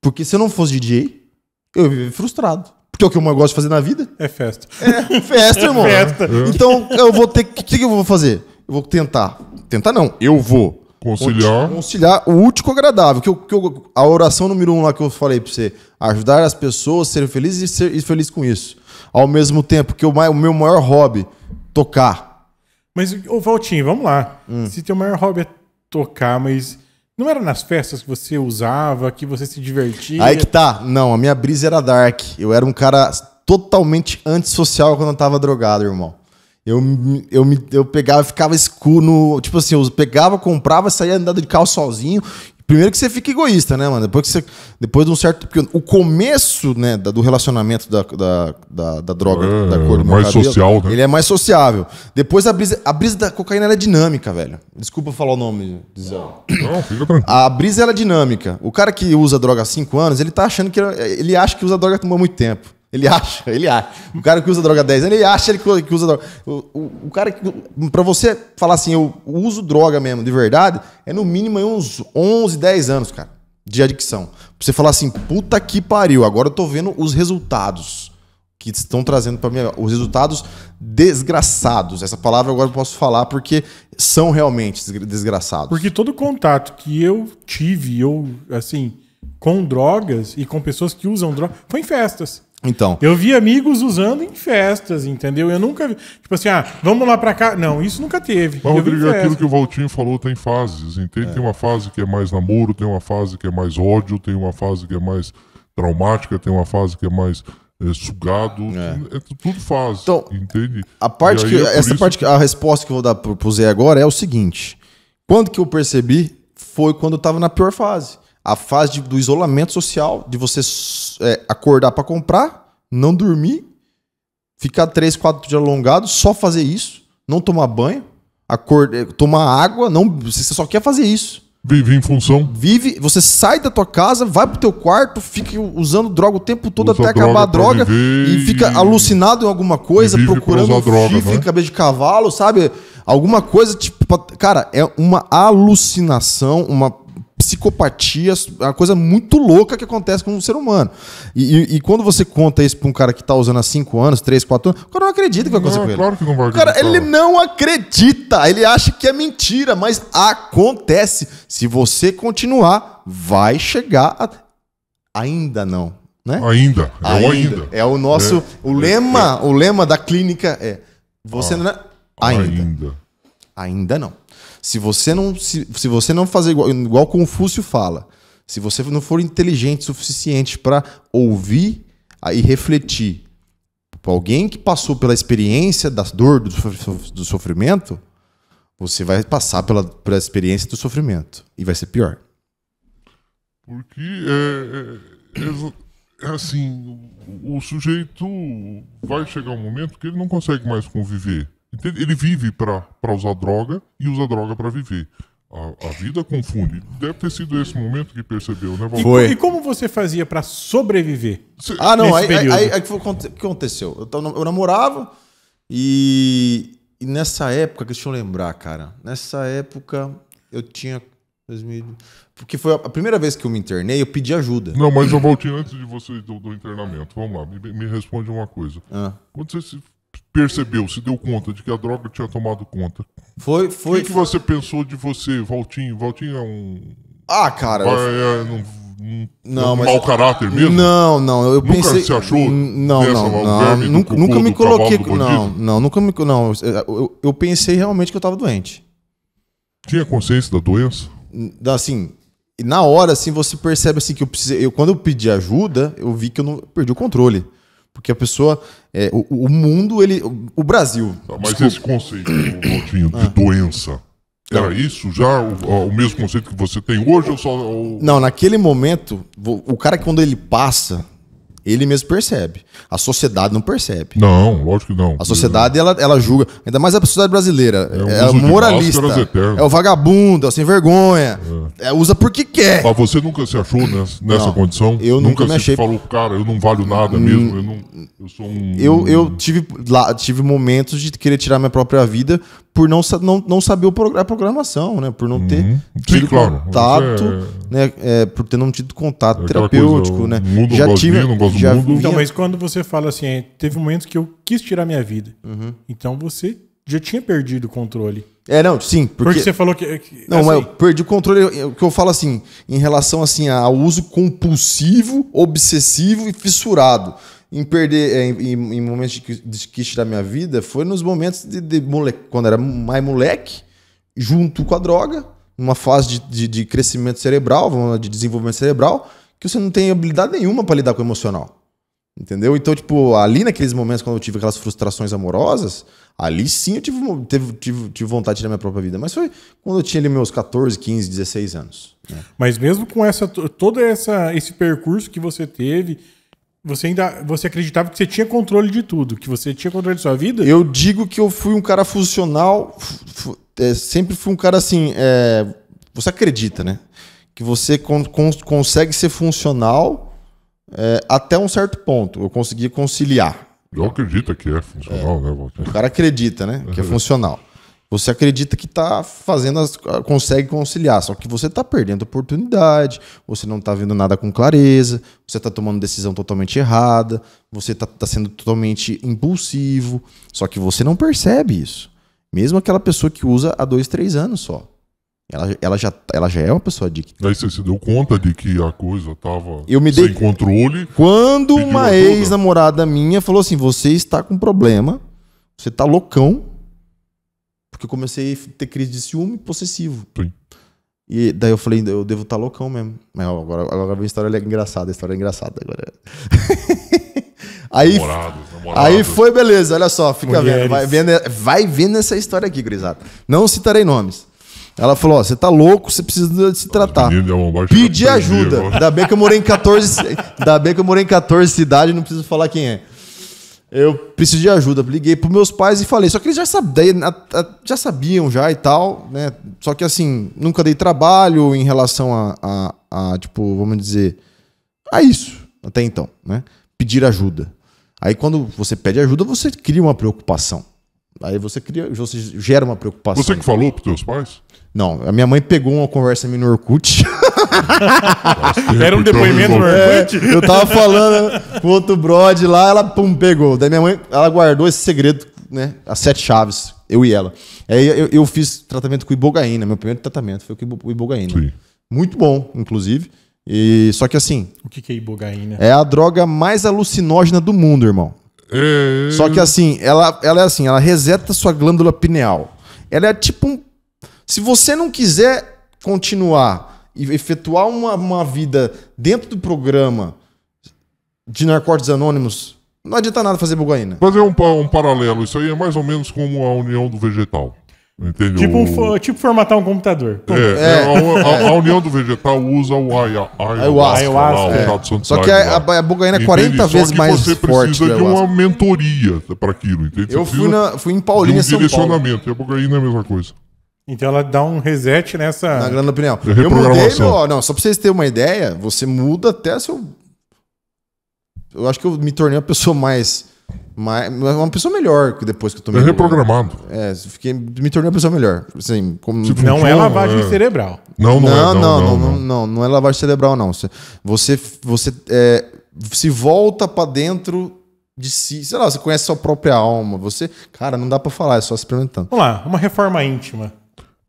Porque se eu não fosse DJ, eu ia frustrado. Porque é o que eu mais gosto de fazer na vida. É festa. É festa, irmão. É festa. Então eu vou ter. O que, que eu vou fazer? Eu vou tentar. Tentar não. Eu vou Conciliar. Conciliar o útil com o agradável. Que, eu, que eu, a oração número um lá que eu falei para você. Ajudar as pessoas a serem felizes e ser e feliz com isso. Ao mesmo tempo que o, o meu maior hobby, tocar. Mas, ô Valtinho, vamos lá. Hum. Se teu maior hobby é tocar, mas não era nas festas que você usava, que você se divertia? Aí que tá. Não, a minha brisa era dark. Eu era um cara totalmente antissocial quando eu tava drogado, irmão. Eu, eu, me, eu pegava, ficava escuro. No, tipo assim, eu pegava, comprava, saía andando de carro sozinho. Primeiro que você fica egoísta, né, mano? Depois que você. Depois de um certo. o começo, né, do relacionamento da, da, da, da droga, é, da cor do é mais cabelo, social, né? Ele é mais sociável. Depois a brisa. A brisa da cocaína é dinâmica, velho. Desculpa falar o nome, Dizão. Não, fica tranquilo. A brisa ela é dinâmica. O cara que usa droga há cinco anos, ele tá achando que. Ele acha que usa droga há muito tempo. Ele acha, ele acha. O cara que usa droga 10, ele acha que usa droga. O, o, o cara que. Pra você falar assim, eu uso droga mesmo, de verdade, é no mínimo uns 11, 10 anos, cara, de adicção. Pra você falar assim, puta que pariu, agora eu tô vendo os resultados que estão trazendo para mim, os resultados desgraçados. Essa palavra agora eu posso falar porque são realmente desgraçados. Porque todo contato que eu tive, eu, assim, com drogas e com pessoas que usam drogas, foi em festas. Então. Eu vi amigos usando em festas, entendeu? Eu nunca vi. Tipo assim, ah, vamos lá pra cá. Não, isso nunca teve. Mas, Rodrigo, aquilo que o Valtinho falou tem fases, entende? É. Tem uma fase que é mais namoro, tem uma fase que é mais ódio, tem uma fase que é mais traumática, tem uma fase que é mais. É, sugado, é. é, é tudo faz, então, entende? A parte que, é essa parte que... a resposta que eu vou dar pro, pro Zé agora é o seguinte: quando que eu percebi foi quando eu tava na pior fase, a fase de, do isolamento social, de você é, acordar para comprar, não dormir, ficar 3, 4 dias alongado, só fazer isso, não tomar banho, acordar, tomar água, não, você só quer fazer isso. Vive em função. Vive, você sai da tua casa, vai pro teu quarto, fica usando droga o tempo todo Usa até acabar a droga e fica alucinado em alguma coisa, procurando droga, chifre, né? cabeça de cavalo, sabe? Alguma coisa tipo, cara, é uma alucinação, uma psicopatia, é a coisa muito louca que acontece com um ser humano. E, e, e quando você conta isso pra um cara que tá usando há 5 anos, 3, 4 anos, o cara não acredita que vai acontecer não, com ele. Claro que não vai acreditar. Cara, ele não acredita, ele acha que é mentira, mas acontece. Se você continuar, vai chegar a... Ainda não, né? Ainda, é ainda. o ainda. É o nosso, é, o lema, é, é. o lema da clínica é, você ah, não... É, ainda. ainda. Ainda não. Se você não, se, se você não fazer igual, igual Confúcio fala, se você não for inteligente o suficiente para ouvir ah, e refletir, alguém que passou pela experiência da dor, do sofrimento, você vai passar pela, pela experiência do sofrimento e vai ser pior. Porque é, é, é, é assim, o, o sujeito vai chegar um momento que ele não consegue mais conviver Entende? Ele vive para usar droga e usa droga para viver. A, a, vida confunde. Deve ter sido esse momento que percebeu, né, Valdir? Foi. E como você fazia para sobreviver? Cê, ah, não, aí, aí, aí, aí, o que aconteceu? Eu, eu namorava e, e, nessa época, deixa eu lembrar, cara. Nessa época eu tinha. 2000, porque foi a primeira vez que eu me internei, eu pedi ajuda. Não, mas eu voltei antes de você do, do internamento. Vamos lá, me, me responde uma coisa. Ah. Quando você se percebeu, se deu conta de que a droga tinha tomado conta. Foi, foi. O que, que você pensou de você, Valtinho? Valtinho é um. Ah, cara. Vai, eu... é, não... Um, não, é um mas mau caráter mesmo? Não, não. Eu nunca pensei. Você achou? Não, não, não. Nunca, nunca me coloquei. Não, não, nunca me. Não, eu, eu, eu pensei realmente que eu estava doente. Tinha consciência da doença? Assim, na hora, assim, você percebe assim que eu precisei. Eu, quando eu pedi ajuda, eu vi que eu não perdi o controle. Porque a pessoa. É, o, o, mundo, ele. O, Brasil. mas desculpa. esse conceito, de ah. doença. Era isso já? O, o, mesmo conceito que você tem hoje? Ou só, Não, naquele momento, o cara, quando ele passa ele mesmo percebe. A sociedade não percebe. Não, lógico que não. A sociedade, ela, ela julga. Ainda mais a sociedade brasileira. É, um é moralista. É o vagabundo, é o sem vergonha. É. É, usa porque quer. Mas você nunca se achou nessa, nessa não, condição? Eu nunca, nunca me achei. falou, cara, eu não valho nada hum, mesmo. Eu, não, eu sou um. Eu, eu tive, lá, tive momentos de querer tirar minha própria vida por não, não, não saber a programação, né? Por não ter uhum. Sim, claro. contato, é... né? É, por ter não tido contato é terapêutico, coisa, né? Já tive, já mundo. Então, mas quando você fala assim, é, teve momentos que eu quis tirar minha vida. Uhum. Então você já tinha perdido o controle. É, não, sim. Porque, porque você falou que. É que não, assim... mas eu assim, perdi o controle. O que eu falo assim, em relação assim, ao uso compulsivo, obsessivo e fissurado. Em perder, é, em, em momentos de, de quis tirar minha vida, foi nos momentos de, de moleque, quando era mais moleque, junto com a droga, numa fase de, de, de crescimento cerebral, de desenvolvimento cerebral, que você não tem habilidade nenhuma para lidar com o emocional. Entendeu? Então, tipo, ali naqueles momentos quando eu tive aquelas frustrações amorosas, ali sim eu tive, tive, tive, tive vontade de tirar minha própria vida. Mas foi quando eu tinha ali meus 14, 15, 16 anos. Né? Mas mesmo com essa, todo essa, esse percurso que você teve, você ainda você acreditava que você tinha controle de tudo, que você tinha controle de sua vida? Eu digo que eu fui um cara funcional, é, sempre fui um cara assim. É, você acredita, né? que você con consegue ser funcional é, até um certo ponto. Eu consegui conciliar. Eu acredito que é funcional, é, né, Walter? O cara acredita, né? Que é uhum. funcional. Você acredita que está fazendo, as, consegue conciliar, só que você está perdendo oportunidade, você não está vendo nada com clareza, você está tomando decisão totalmente errada, você está tá sendo totalmente impulsivo, só que você não percebe isso. Mesmo aquela pessoa que usa há dois, três anos só. Ela, ela, já, ela já é uma pessoa adicta. Aí você se deu conta de que a coisa tava eu me dei... sem controle. Quando uma ex-namorada minha falou assim: você está com problema, você tá loucão, porque eu comecei a ter crise de ciúme possessivo. Sim. E daí eu falei, eu devo estar tá loucão mesmo. Mas agora, agora vem a história engraçada, a história é engraçada agora. aí, namorados, namorados. aí foi beleza, olha só, fica vendo. Vai vendo, vai vendo essa história aqui, grisato Não citarei nomes. Ela falou: Ó, você tá louco, você precisa se tratar. Pedir ajuda. Ainda bem que eu morei em 14. Ainda bem que eu morei em 14 cidades, não preciso falar quem é. Eu preciso de ajuda. Liguei pros meus pais e falei. Só que eles já, sabia, já sabiam já e tal, né? Só que assim, nunca dei trabalho em relação a, a, a tipo, vamos dizer, a isso até então, né? Pedir ajuda. Aí quando você pede ajuda, você cria uma preocupação. Aí você cria, você gera uma preocupação. Você que falou pros teus pais? Não, a minha mãe pegou uma conversa minha no Orkut. Era um depoimento no Orkut? É, eu tava falando com outro brode lá, ela pum, pegou. Daí minha mãe, ela guardou esse segredo, né? As sete chaves, eu e ela. Aí eu, eu fiz tratamento com ibogaína, meu primeiro tratamento foi com ibogaína. Sim. Muito bom, inclusive. E só que assim. O que, que é ibogaína? É a droga mais alucinógena do mundo, irmão. É. Só que assim, ela, ela é assim, ela reseta sua glândula pineal. Ela é tipo um. Se você não quiser continuar e efetuar uma, uma vida dentro do programa de Narcóticos Anônimos, não adianta nada fazer bugaína. Fazer um, um paralelo, isso aí é mais ou menos como a união do vegetal. Entendeu? Tipo, tipo formatar um computador. É, é, é. A, a, a, é. União do Vegetal usa o ayahuasca. é. Só que a, a, bugaína é 40 vezes mais forte. Só que você precisa de uma mentoria para aquilo, entende? Eu fui, na, fui em Paulínia, um direcionamento. E a bugaína é a mesma coisa. Então ela dá um reset nessa. Na grande opinião. É eu mudei meu. Não, só para vocês terem uma ideia, você muda até seu. Eu acho que eu me tornei uma pessoa mais mas uma pessoa melhor que depois que eu tomei. É reprogramado. É, fiquei, me tornei uma pessoa melhor. Assim, como... Tipo, não é lavagem é... cerebral. Não não, é, não, é, não, não, não, não, não, não, é lavagem cerebral, não. Você, você é, se volta para dentro de si. Sei lá, você conhece sua própria alma. Você, cara, não dá para falar, é só experimentando. Vamos lá, uma reforma íntima.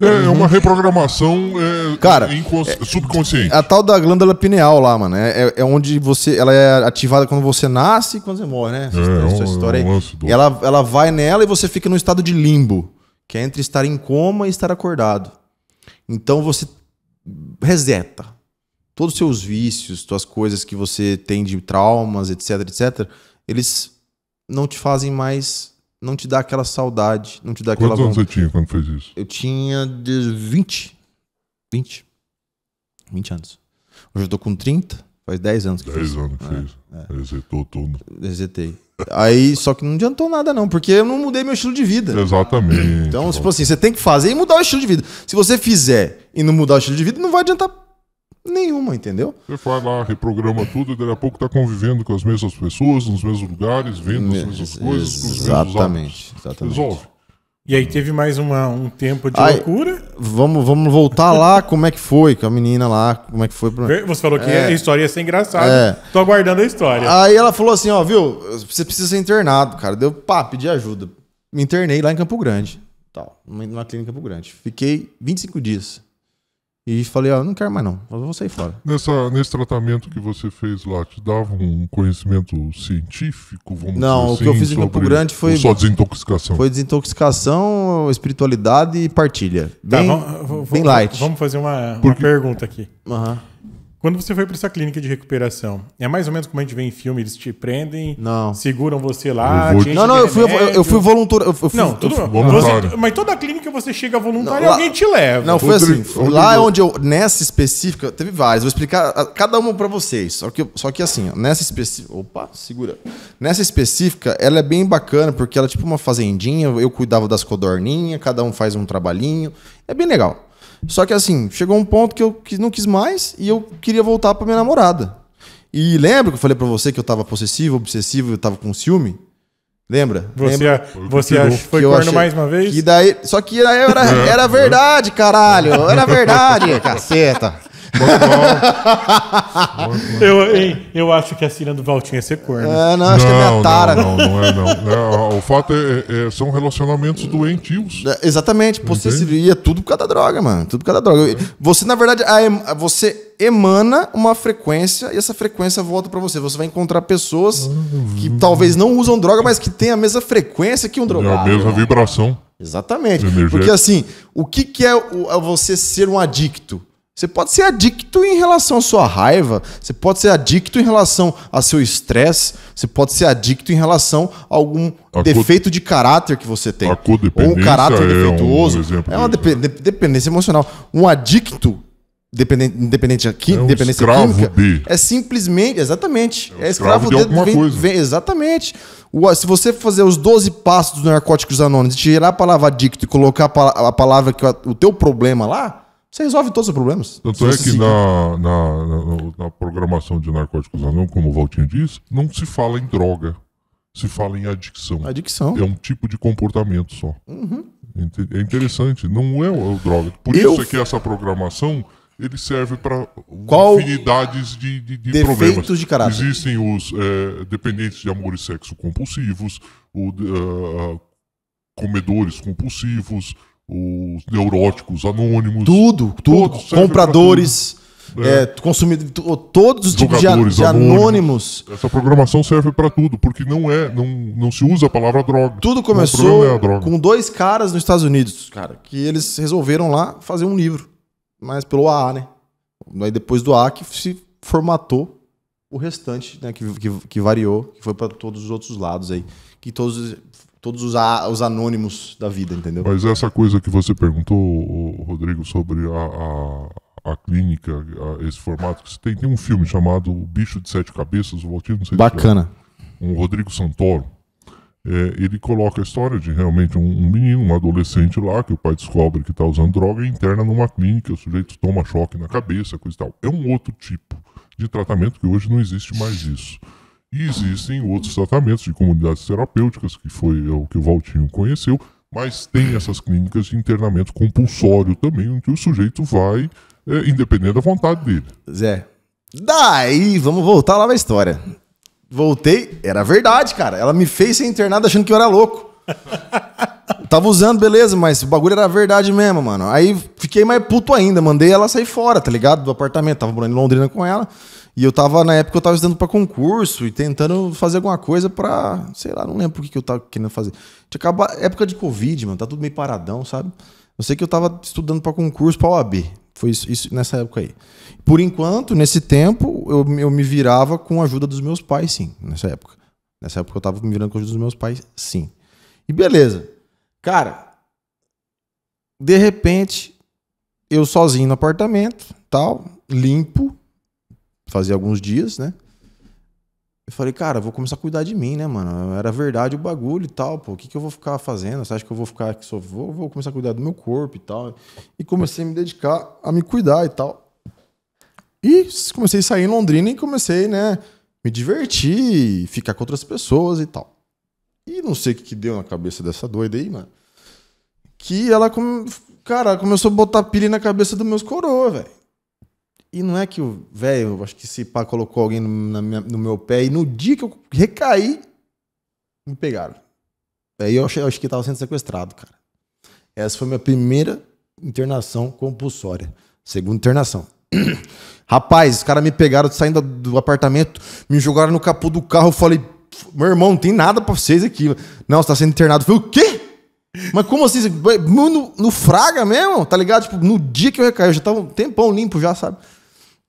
É, uhum. é uma uhum. reprogramação é, Cara, é é, subconsciente. A tal da glândula pineal lá, mano. É, é, é, onde você. Ela é ativada quando você nasce e quando você morre, né? Essa, é, essa história um, aí. Um ela, ela vai nela e você fica no estado de limbo. Que é entre estar em coma e estar acordado. Então você reseta todos os seus vícios, suas coisas que você tem de traumas, etc, etc, eles não te fazem mais não te dá aquela saudade, não te dá Quantos aquela. Quantos anos você tinha quando fez isso? Eu tinha de 20. 20. 20 anos. Hoje eu tô com 30, faz 10 anos que 10 fiz. 10 anos que é, fez. É. Resetou tudo. Resetei. Aí, só que não adiantou nada, não, porque eu não mudei meu estilo de vida. Exatamente. Então, tipo assim, você tem que fazer e mudar o estilo de vida. Se você fizer e não mudar o estilo de vida, não vai adiantar Nenhuma, entendeu? Você vai lá, reprograma tudo e daqui a pouco está convivendo com as mesmas pessoas, nos mesmos lugares, vendo as né, mesmas coisas, com os Exatamente, exatamente. Resolve. E aí teve mais uma, um tempo de loucura. Vamos, vamos voltar lá, como é que foi com a menina lá, como é que foi. Você falou que é. a história ia ser engraçada. É. Tô aguardando a história. Aí ela falou assim, ó, viu, você precisa ser internado, cara. Deu pá, pedi ajuda. Me internei lá em Campo Grande, tal, numa clínica em Campo Grande. Fiquei 25 dias. E falei, ó, oh, ah, não quero mais não, eu vou sair fora. Nessa, nesse tratamento que você fez lá, te dava um conhecimento científico, vamos Não, dizer assim, o que eu assim, fiz em Campo Grande foi... Só desintoxicação. Foi desintoxicação, espiritualidade e partilha. Tá, bem, tá, vamos, bem light. Vamos fazer uma, uma Porque... pergunta aqui. Uhum. Quando você foi para essa clínica de recuperação, é mais ou menos como a gente vê em filme, eles te prendem, não. seguram você lá. Vou... Não, não, eu fui, eu, eu fui voluntário. Eu fui, não, tudo eu voluntário. Você, mas toda clínica você chega voluntário não, lá, e alguém te leva. Não, foi assim. Outro, lá outro. É onde eu. Nessa específica, teve várias. Vou explicar cada uma para vocês. Só que, só que assim, nessa específica. Opa, segura. Nessa específica, ela é bem bacana, porque ela é tipo uma fazendinha, eu cuidava das codorninhas, cada um faz um trabalhinho. É bem legal. Só que assim, chegou um ponto que eu não quis mais e eu queria voltar para minha namorada. E lembra que eu falei para você que eu tava possessivo, obsessivo, eu tava com ciúme? Lembra? Você, Lembra? você que foi corno achei... mais uma vez? E daí, só que era, era verdade, caralho. Era verdade, caceta eu, eu acho que a Cina do Valtinho ia ser corno. É, não, acho não, que é minha tara. Não, não, não é, não. É, o fato é, é, é, são relacionamentos doentios. É, exatamente. é Tudo por causa da droga, mano. Tudo por causa da droga. É. Você, na verdade, a, você emana uma frequência e essa frequência volta para você. Você vai encontrar pessoas ah, que hum. talvez não usam droga, mas que têm a mesma frequência que um drogado. É a mesma vibração. Exatamente. Porque assim, o que, que é você ser um adicto? Você pode ser adicto em relação à sua raiva, você pode ser adicto em relação ao seu estresse, você pode ser adicto em relação a algum a defeito de caráter que você tem. A ou um caráter é defeituoso. Um é uma de... Né? De... dependência emocional. Um adicto dependente, independente aqui, é um dependência química, de... é simplesmente, exatamente, é, um é escravo, escravo de, alguma vem, coisa. Vem, exatamente. O, se você fazer os 12 passos dos narcóticos anônimos, tirar a palavra adicto e colocar a, palavra que o teu problema lá, você resolve todos os problemas. Tanto é que na, na, na, na, programação de Narcóticos não, como o Valtinho diz, não se fala em droga, se fala em adicção. Adicção. É um tipo de comportamento só. Uhum. É interessante, não é o, droga. Por Eu... isso é que essa programação ele serve para infinidades de, de, de problemas. De caráter. Existem os é, dependentes de amor e sexo compulsivos, o, uh, comedores compulsivos, os neuróticos, anônimos. Tudo, tudo. Compradores, É, é consumidores, todos os tipos de, anônimos. anônimos. Essa programação serve para tudo, porque não é, não, não se usa a palavra droga. Tudo começou é droga. com dois caras nos Estados Unidos, cara, que eles resolveram lá fazer um livro, mas pelo AA, né? Aí depois do AA que se formatou o restante, né, que, que, que variou, que foi para todos os outros lados aí, que todos todos os, os anônimos da vida, entendeu? Mas essa coisa que você perguntou, Rodrigo, sobre a, a, a clínica, a, esse formato que você tem, tem um filme chamado O Bicho de Sete Cabeças, o Valtinho, não sei Bacana. Se um Rodrigo Santoro. É, ele coloca a história de realmente um, um, menino, um adolescente lá, que o pai descobre que está usando droga e interna numa clínica, o sujeito toma choque na cabeça, coisa e tal. É um outro tipo de tratamento que hoje não existe mais isso. E existem outros tratamentos de comunidades terapêuticas, que foi o que o Valtinho conheceu, mas tem essas clínicas de internamento compulsório também, onde o sujeito vai, é, independente da vontade dele. Zé, daí vamos voltar lá na história. Voltei, era verdade, cara. Ela me fez ser internada achando que eu era louco. Tava usando, beleza, mas o bagulho era verdade mesmo, mano. Aí fiquei mais puto ainda, mandei ela sair fora, tá ligado? Do apartamento. Tava morando em Londrina com ela. E eu tava, na época, eu tava estudando para concurso e tentando fazer alguma coisa para sei lá, não lembro o que, que eu tava querendo fazer. Tinha acabado, época de Covid, mano, tá tudo meio paradão, sabe? Eu sei que eu tava estudando para concurso, pra OAB. Foi isso, isso, nessa época aí. Por enquanto, nesse tempo, eu, eu me virava com a ajuda dos meus pais, sim, nessa época. Nessa época eu tava me virando com a ajuda dos meus pais, sim. E beleza. Cara, de repente, eu sozinho no apartamento, tal, limpo, fazia alguns dias, né? Eu falei, cara, vou começar a cuidar de mim, né, mano? Era verdade o bagulho e tal, pô. O que, que eu vou ficar fazendo? Você acha que eu vou ficar aqui só? Vou, vou começar a cuidar do meu corpo e tal. E comecei a me dedicar a me cuidar e tal. E comecei a sair em Londrina e comecei, né, me divertir, ficar com outras pessoas e tal. E não sei o que, que deu na cabeça dessa doida aí, mano. Que ela, come... cara, começou a botar pilha na cabeça dos meus coroas, velho. E não é que o velho, acho que esse pá colocou alguém no, minha, no, meu pé e no dia que eu recaí, me pegaram. Aí eu achei, eu que estava sendo sequestrado, cara. Essa foi minha primeira internação compulsória. Segunda internação. Rapaz, os caras me pegaram saindo do apartamento, me jogaram no capô do carro. Eu falei, meu irmão, não tem nada pra vocês aqui. Não, você tá sendo internado. Eu falei, o quê? Mas como assim? No, no, Fraga mesmo, tá ligado? Tipo, no dia que eu recaí, eu já tava um tempão limpo já, sabe?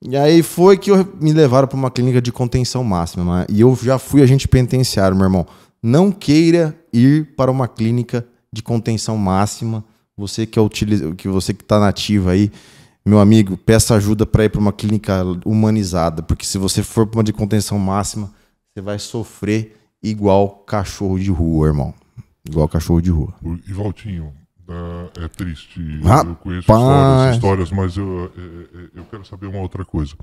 E aí foi que eu, me levaram para uma clínica de contenção máxima. E eu já fui agente penitenciário, meu irmão. Não queira ir para uma clínica de contenção máxima. Você que é utiliza, que você que está nativa aí, meu amigo, peça ajuda para ir para uma clínica humanizada, porque se você for para uma de contenção máxima, você vai sofrer igual cachorro de rua, irmão. Igual cachorro de rua. E Valtinho, ah, é triste. Rapaz. Eu conheço histórias, histórias mas eu, é, é, é, eu quero saber uma outra coisa.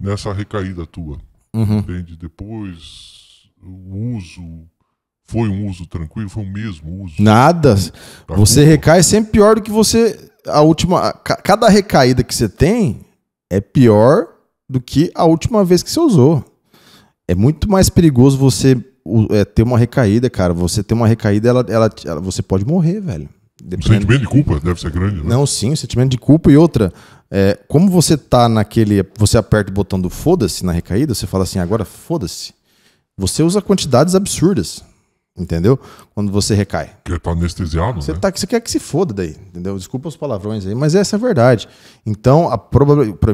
Nessa recaída tua, uhum. entende? Depois, o uso. Foi um uso tranquilo? Foi o mesmo uso? Nada. Tá você culpa. recai sempre pior do que você. A última. Cada recaída que você tem é pior do que a última vez que você usou. É muito mais perigoso você é, ter uma recaída, cara. Você ter uma recaída, ela, ela, ela você pode morrer, velho. Dependendo... O sentimento de culpa deve ser grande. Né? Não, sim, o sentimento de culpa e outra. É, como você tá naquele. Você aperta o botão do foda-se na recaída, você fala assim, agora foda-se. Você usa quantidades absurdas. Entendeu? Quando você recai. Porque tá é anestesiado. Você, né? tá, você quer que se foda daí, entendeu? Desculpa os palavrões aí, mas essa é a verdade. Então, a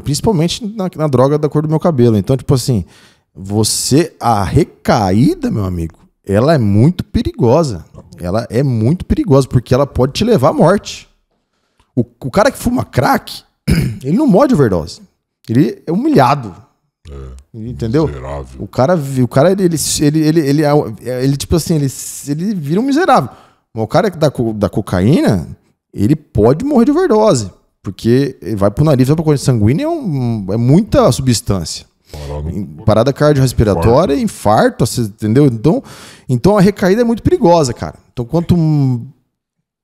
principalmente na, na droga da cor do meu cabelo. Então, tipo assim, você. A recaída, meu amigo, ela é muito perigosa. Ela é muito perigosa, porque ela pode te levar à morte. O, o cara que fuma crack, ele não morde overdose. Ele é humilhado. É, entendeu? Miserável. O cara, o cara ele, ele, ele, ele, é é, ele, tipo assim, ele, ele vira um miserável. O cara da, tá da cocaína, ele pode morrer de overdose. Porque vai pro nariz, vai pra corrente sanguínea, é, um, é muita substância. Parada cardiorrespiratória, infarto, entendeu? Então, então a recaída é muito perigosa, cara. Então, quanto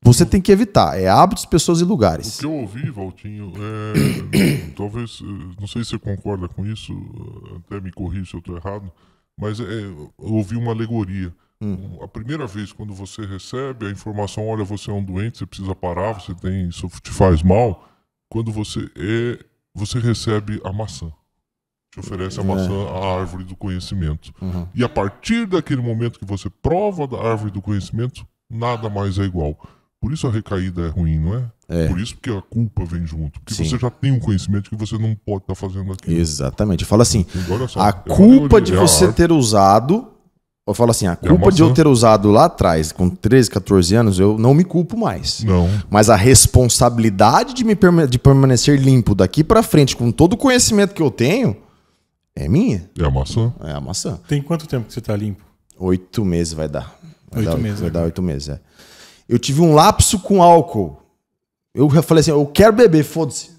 você tem que evitar. É hábitos, pessoas e lugares. O que eu ouvi, Valtinho, é, talvez, eh, não sei se você concorda com isso, até me corrija se eu estou errado, mas é, eu ouvi uma alegoria. Hum. A primeira vez quando você recebe a informação, olha, você é um doente, você precisa parar, você tem, isso te faz mal. Quando você é, você recebe a maçã te oferece a maçã, é. a árvore do conhecimento. Uhum. E a partir daquele momento que você prova da árvore do conhecimento, nada mais é igual. Por isso a recaída é ruim, não é? É. Por isso que a culpa vem junto. Porque Sim. você já tem um conhecimento que você não pode estar tá fazendo aqui Exatamente. Fala assim, só, a é culpa de você ter usado... Eu falo assim, a culpa é a de eu ter usado lá atrás, com 13, 14 anos, eu não me culpo mais. Não. Mas a responsabilidade de, me, de permanecer limpo daqui para frente, com todo o conhecimento que eu tenho, é minha? É a maçã. É a maçã. Tem quanto tempo que você está limpo? Oito meses vai dar. Vai oito dar, meses. Vai agora. Né? dar oito meses, é. Eu tive um lapso com álcool. Eu falei assim, eu quero beber, foda-se.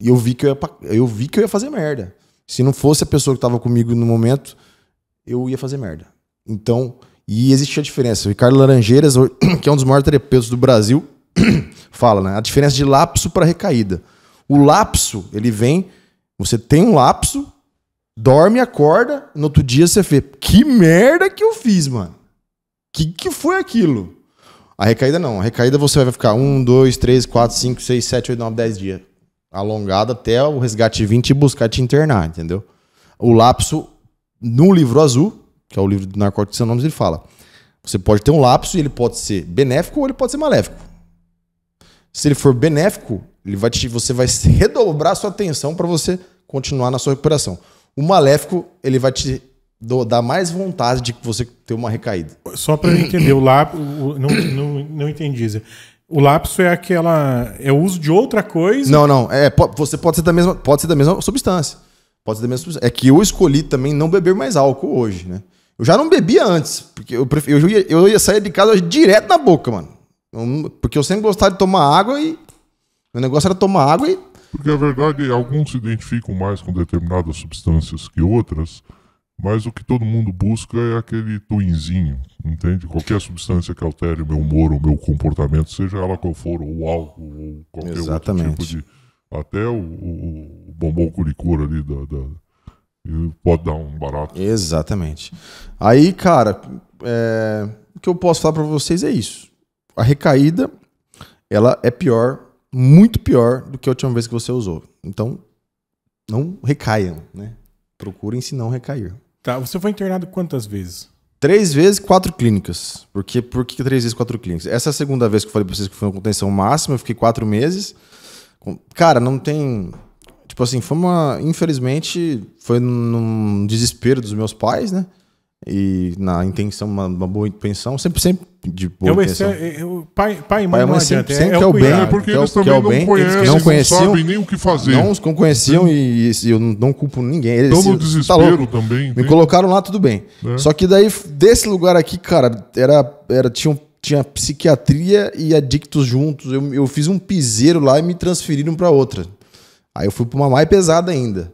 E eu vi, que eu, ia, eu vi que eu ia fazer merda. Se não fosse a pessoa que estava comigo no momento, eu ia fazer merda. Então, e existe a diferença. O Ricardo Laranjeiras, que é um dos maiores terapeutas do Brasil, fala, né? A diferença de lapso para recaída. O lapso, ele vem, você tem um lapso Dorme, acorda, no outro dia você vê, que merda que eu fiz, mano. Que que foi aquilo? A recaída não. A recaída você vai ficar 1, 2, 3, 4, 5, 6, 7, 8, 9, 10 dias. Alongado até o resgate 20 e buscar te internar, entendeu? O lapso, no livro azul, que é o livro do Narcóticos Sem Nomes, ele fala: você pode ter um lapso e ele pode ser benéfico ou ele pode ser maléfico. Se ele for benéfico, ele vai te, você vai redobrar sua atenção para você continuar na sua recuperação. O maléfico, ele vai te dar mais vontade de você ter uma recaída. Só para entender, o lápis. Não, não, não entendi, Zé. O lápis é aquela. É o uso de outra coisa? Não, não. É, você pode ser da mesma, pode ser da mesma substância. Pode ser da mesma substância. É que eu escolhi também não beber mais álcool hoje, né? Eu já não bebia antes, porque eu, pref... eu, ia, eu ia sair de casa direto na boca, mano. Porque eu sempre gostava de tomar água e. O negócio era tomar água e porque a verdade é alguns se identificam mais com determinadas substâncias que outras, mas o que todo mundo busca é aquele twinzinho, entende? Qualquer substância que altere o meu humor, o meu comportamento, seja ela qual for, ou álcool, ou qualquer Exatamente. outro tipo de. Até o, o, o bombom com ali da, da pode dar um barato. Exatamente. Aí, cara, é... o que eu posso falar para vocês é isso. A recaída, ela é pior muito pior do que a última vez que você usou. Então, não recaiam, né? Procurem se não recair. Tá, você foi internado quantas vezes? Três vezes, quatro clínicas. Por, Por que três vezes, quatro clínicas? Essa é a segunda vez que eu falei pra vocês que foi uma contenção máxima, eu fiquei quatro meses. Cara, não tem. Tipo assim, foi uma. Infelizmente, foi num desespero dos meus pais, né? e na intenção, uma, uma, boa intenção, sempre, sempre de boa eu, é intenção. É, eu, é, pai, pai e mãe, pai, mãe sempre, é- sempre é, é, o bem. É porque eles também o não bem, conhecem, não, conheciam, não sabem nem o que fazer. Não, não conheciam e, e, eu não, culpo ninguém. Eles, Estão tá desespero tá louco, também. Me colocaram lá, tudo bem. É. Só que daí, desse lugar aqui, cara, era, era, tinha, tinha psiquiatria e adictos juntos. Eu, eu fiz um piseiro lá e me transferiram para outra. Aí eu fui para uma mais pesada ainda,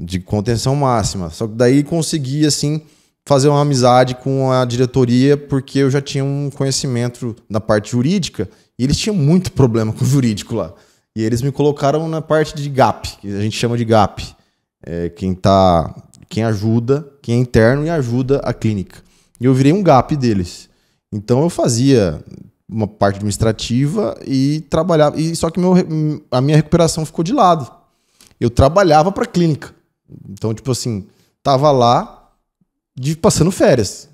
de contenção máxima. Só que daí consegui, assim fazer uma amizade com a diretoria, porque eu já tinha um conhecimento na parte jurídica e eles tinham muito problema com o jurídico lá. E eles me colocaram na parte de GAP, que a gente chama de GAP. É quem tá, quem ajuda, quem é interno e ajuda a clínica. E eu virei um GAP deles. Então eu fazia uma parte administrativa e trabalhava. E só que meu, a minha recuperação ficou de lado. Eu trabalhava para a clínica. Então tipo assim, tava lá de passando férias,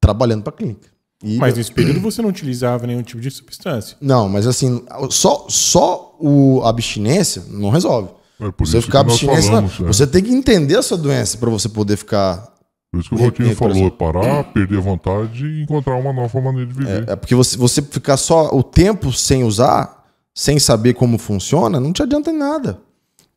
trabalhando para a clínica. E mas nesse período você não utilizava nenhum tipo de substância. Não, mas assim, só, só a abstinência não resolve. É você ficar abstinência, falamos, não, é. você tem que entender a sua doença para você poder ficar. Por isso que o Rotinho falou, parar, perder a vontade e encontrar uma nova maneira de viver. É, é, porque você, você ficar só o tempo sem usar, sem saber como funciona, não te adianta em nada.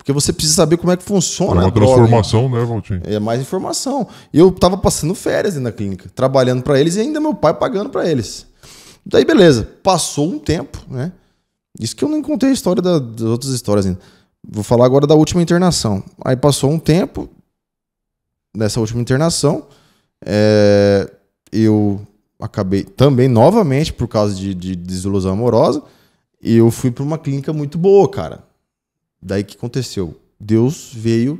Porque você precisa saber como é que funciona. É uma transformação, droga. né, Valtinho? É mais informação. Eu tava passando férias na clínica, trabalhando para eles e ainda meu pai pagando para eles. Daí, beleza. Passou um tempo, né? Isso que eu não contei a história da, das outras histórias ainda. Vou falar agora da última internação. Aí passou um tempo nessa última internação. É, eu acabei também, novamente, por causa de, de desilusão amorosa. Eu fui para uma clínica muito boa, cara Daí que aconteceu? Deus veio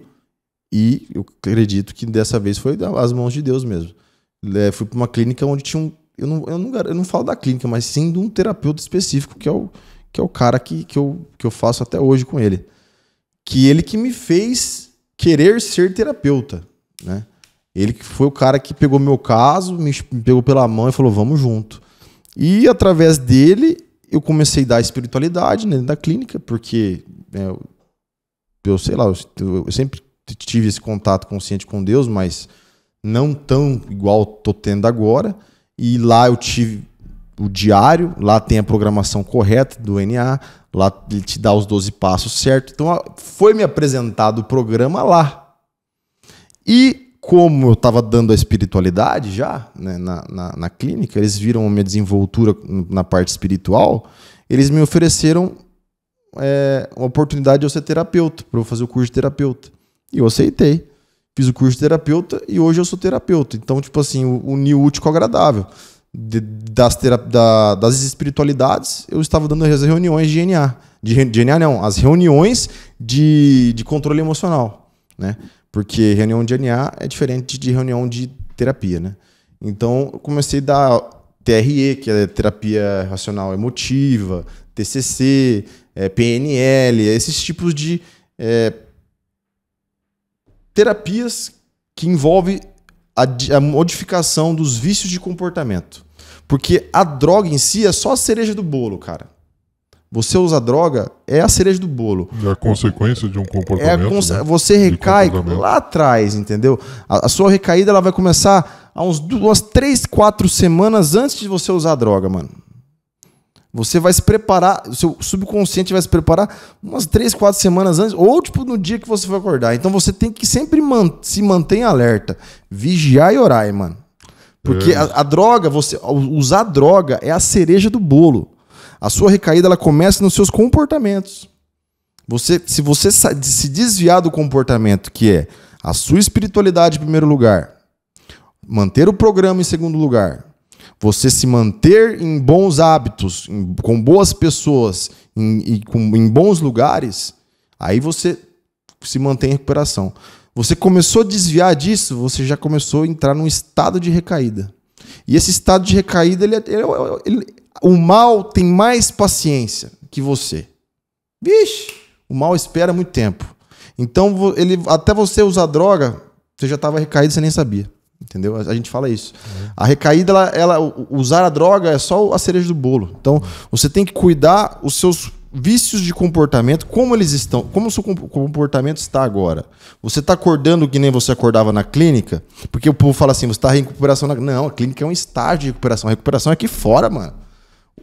e eu acredito que dessa vez foi as mãos de Deus mesmo. É, fui para uma clínica onde tinha um. Eu não, eu, não, eu não falo da clínica, mas sim de um terapeuta específico, que é o, que é o cara que, que, eu, que eu faço até hoje com ele. Que ele que me fez querer ser terapeuta, né? Ele que foi o cara que pegou meu caso, me pegou pela mão e falou: vamos junto. E através dele eu comecei a dar espiritualidade né, dentro da clínica, porque né, eu, eu, sei lá, eu, eu, sempre tive esse contato consciente com Deus, mas não tão igual tô tendo agora. E lá eu tive o diário, lá tem a programação correta do NA, lá ele te dá os 12 passos certo. Então foi me apresentado o programa lá. E como eu estava dando a espiritualidade já né, na, na, na, clínica, eles viram a minha desenvoltura na parte espiritual, eles me ofereceram é, uma oportunidade de eu ser terapeuta, para eu fazer o curso de terapeuta. E eu aceitei. Fiz o curso de terapeuta e hoje eu sou terapeuta. Então, tipo assim, o útil agradável. De, das, da, das espiritualidades, eu estava dando as reuniões de NA. De, de NA não, as reuniões de, de controle emocional, né? Porque reunião de NA é diferente de reunião de terapia, né? Então, eu comecei a dar TRE, que é terapia racional emotiva, TCC, é, PNL, é esses tipos de é, terapias que envolvem a, a modificação dos vícios de comportamento. Porque a droga em si é só a cereja do bolo, cara. Você usa droga é a cereja do bolo. É a consequência de um comportamento. É né? Você recai lá atrás, entendeu? A, a, sua recaída ela vai começar há uns duas, três, quatro semanas antes de você usar a droga, mano. Você vai se preparar, o seu subconsciente vai se preparar umas três, quatro semanas antes, ou tipo no dia que você for acordar. Então você tem que sempre man se manter alerta, vigiar e orar, mano. Porque é. a, a droga, você usar droga é a cereja do bolo. A sua recaída ela começa nos seus comportamentos. Você, se você se desviar do comportamento que é a sua espiritualidade em primeiro lugar, manter o programa em segundo lugar, você se manter em bons hábitos, em, com boas pessoas, em, em, com, em bons lugares, aí você se mantém em recuperação. Você começou a desviar disso, você já começou a entrar num estado de recaída. E esse estado de recaída, ele, é, ele, é, ele, é, o mal tem mais paciência que você. Vixe, o mal espera muito tempo. Então, ele, até você usar droga, você já estava recaído, você nem sabia. Entendeu? A gente fala isso. Uhum. A recaída, ela, ela, usar a droga é só a cereja do bolo. Então, você tem que cuidar os seus vícios de comportamento, como eles estão, como o seu comportamento está agora. Você está acordando que nem você acordava na clínica, porque o povo fala assim, você está em recuperação na... Não, a clínica é um estágio de recuperação. A recuperação é aqui fora, mano.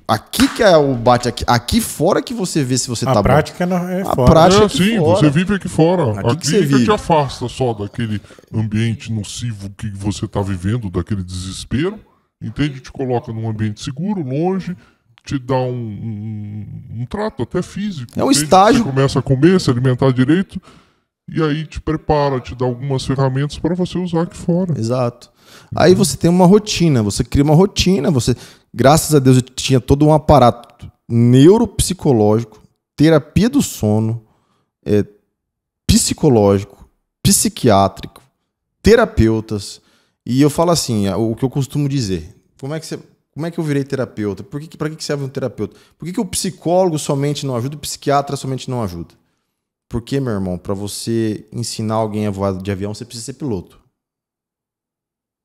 Aqui que é o bate aqui, aqui fora que você vê se você a tá prática bom. é fora. A prática é fora. É sim, fora. você vive aqui fora. Aqui, aqui que você vive. te afasta só daquele ambiente nocivo que você tá vivendo, daquele desespero. Entende? Te coloca num ambiente seguro, longe, te dá um, um, um trato até físico. É um entende? estágio. Você começa a comer, se alimentar direito, e aí te prepara, te dá algumas ferramentas para você usar aqui fora. Exato. Aí você tem uma rotina, você cria uma rotina, você Graças a Deus eu tinha todo um aparato neuropsicológico, terapia do sono, é, psicológico, psiquiátrico, terapeutas. E eu falo assim, é, o que eu costumo dizer. Como é que você como é que eu virei terapeuta? Por que, para que serve um terapeuta? Por que, que o psicólogo somente não ajuda, o psiquiatra somente não ajuda? Porque, meu irmão, para você ensinar alguém a voar de avião, você precisa ser piloto.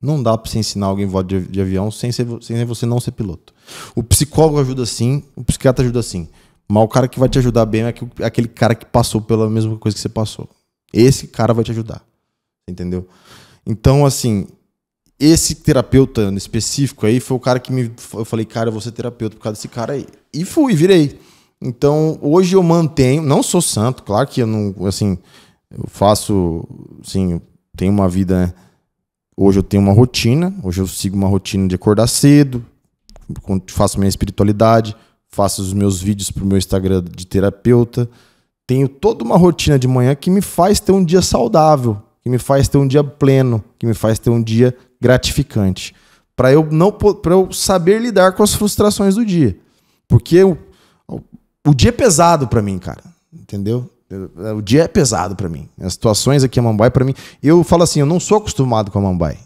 Não dá para você ensinar alguém a voar de, de avião sem, ser, sem você não ser piloto. O psicólogo ajuda sim, o psiquiatra ajuda sim. Mas o cara que vai te ajudar bem é, é aquele cara que passou pela mesma coisa que você passou. Esse cara vai te ajudar. Entendeu? Então, assim, esse terapeuta específico aí foi o cara que me. Eu falei, cara, eu vou ser terapeuta por causa desse cara aí. E fui, virei. Então, hoje eu mantenho. Não sou santo, claro que eu não. Assim, eu faço. Assim, eu tenho uma vida, né? Hoje eu tenho uma rotina, hoje eu sigo uma rotina de acordar cedo, faço minha espiritualidade, faço os meus vídeos para o meu Instagram de terapeuta. Tenho toda uma rotina de manhã que me faz ter um dia saudável, que me faz ter um dia pleno, que me faz ter um dia gratificante. Para eu não para eu saber lidar com as frustrações do dia. Porque eu, o dia é pesado para mim, cara. Entendeu? É, o dia é pesado para mim. As situações aqui em Mumbai para mim. Eu falo assim, eu não sou acostumado com a Mumbai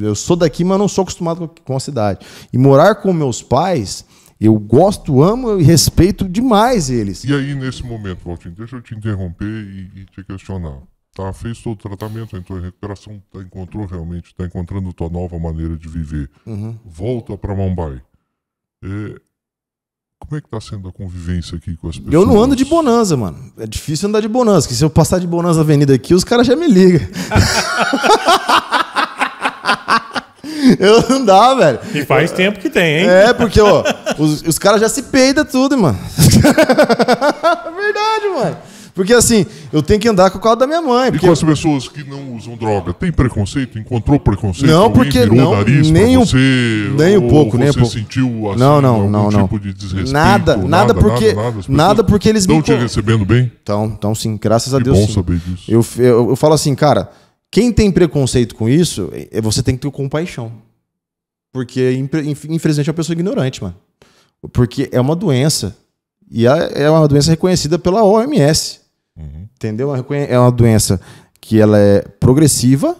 Eu sou daqui, mas não sou acostumado com a cidade. E morar com meus pais, eu gosto, amo e respeito demais eles. E aí, nesse momento, Valtinho, deixa eu te interromper e, e te questionar. Tá, fez todo o tratamento, entrou em recuperação, tá, encontrou realmente, está encontrando tua nova maneira de viver. Uhum. Volta para Mumbai. É, como é que tá sendo a convivência aqui com as pessoas? Eu não ando de bonanza, mano. É difícil andar de bonanza, porque se eu passar de bonanza avenida aqui, os caras já me ligam. eu não dá, velho. E faz tempo que tem, hein? É, porque, ó, os, os caras já se peidam tudo, mano. É verdade, mano. Porque assim, eu tenho que andar com o carro da minha mãe. Porque... E com as pessoas que não usam droga, tem preconceito Encontrou preconceito? Não, porque não, nariz nem, o, nem um pouco, nem um pouco. Você sentiu assim, não, não, algum não, não. tipo de desrespeito? Nada, nada, nada porque nada, nada porque eles estão me... te recebendo bem. Então, então sim, graças que a Deus. Bom sim. saber disso. Eu, eu, eu falo assim, cara, quem tem preconceito com isso, é, é, você tem que ter compaixão. Porque infelizmente é uma pessoa ignorante, mano. Porque é uma doença e é uma doença reconhecida pela OMS. Uhum. Entendeu? É uma doença que ela é progressiva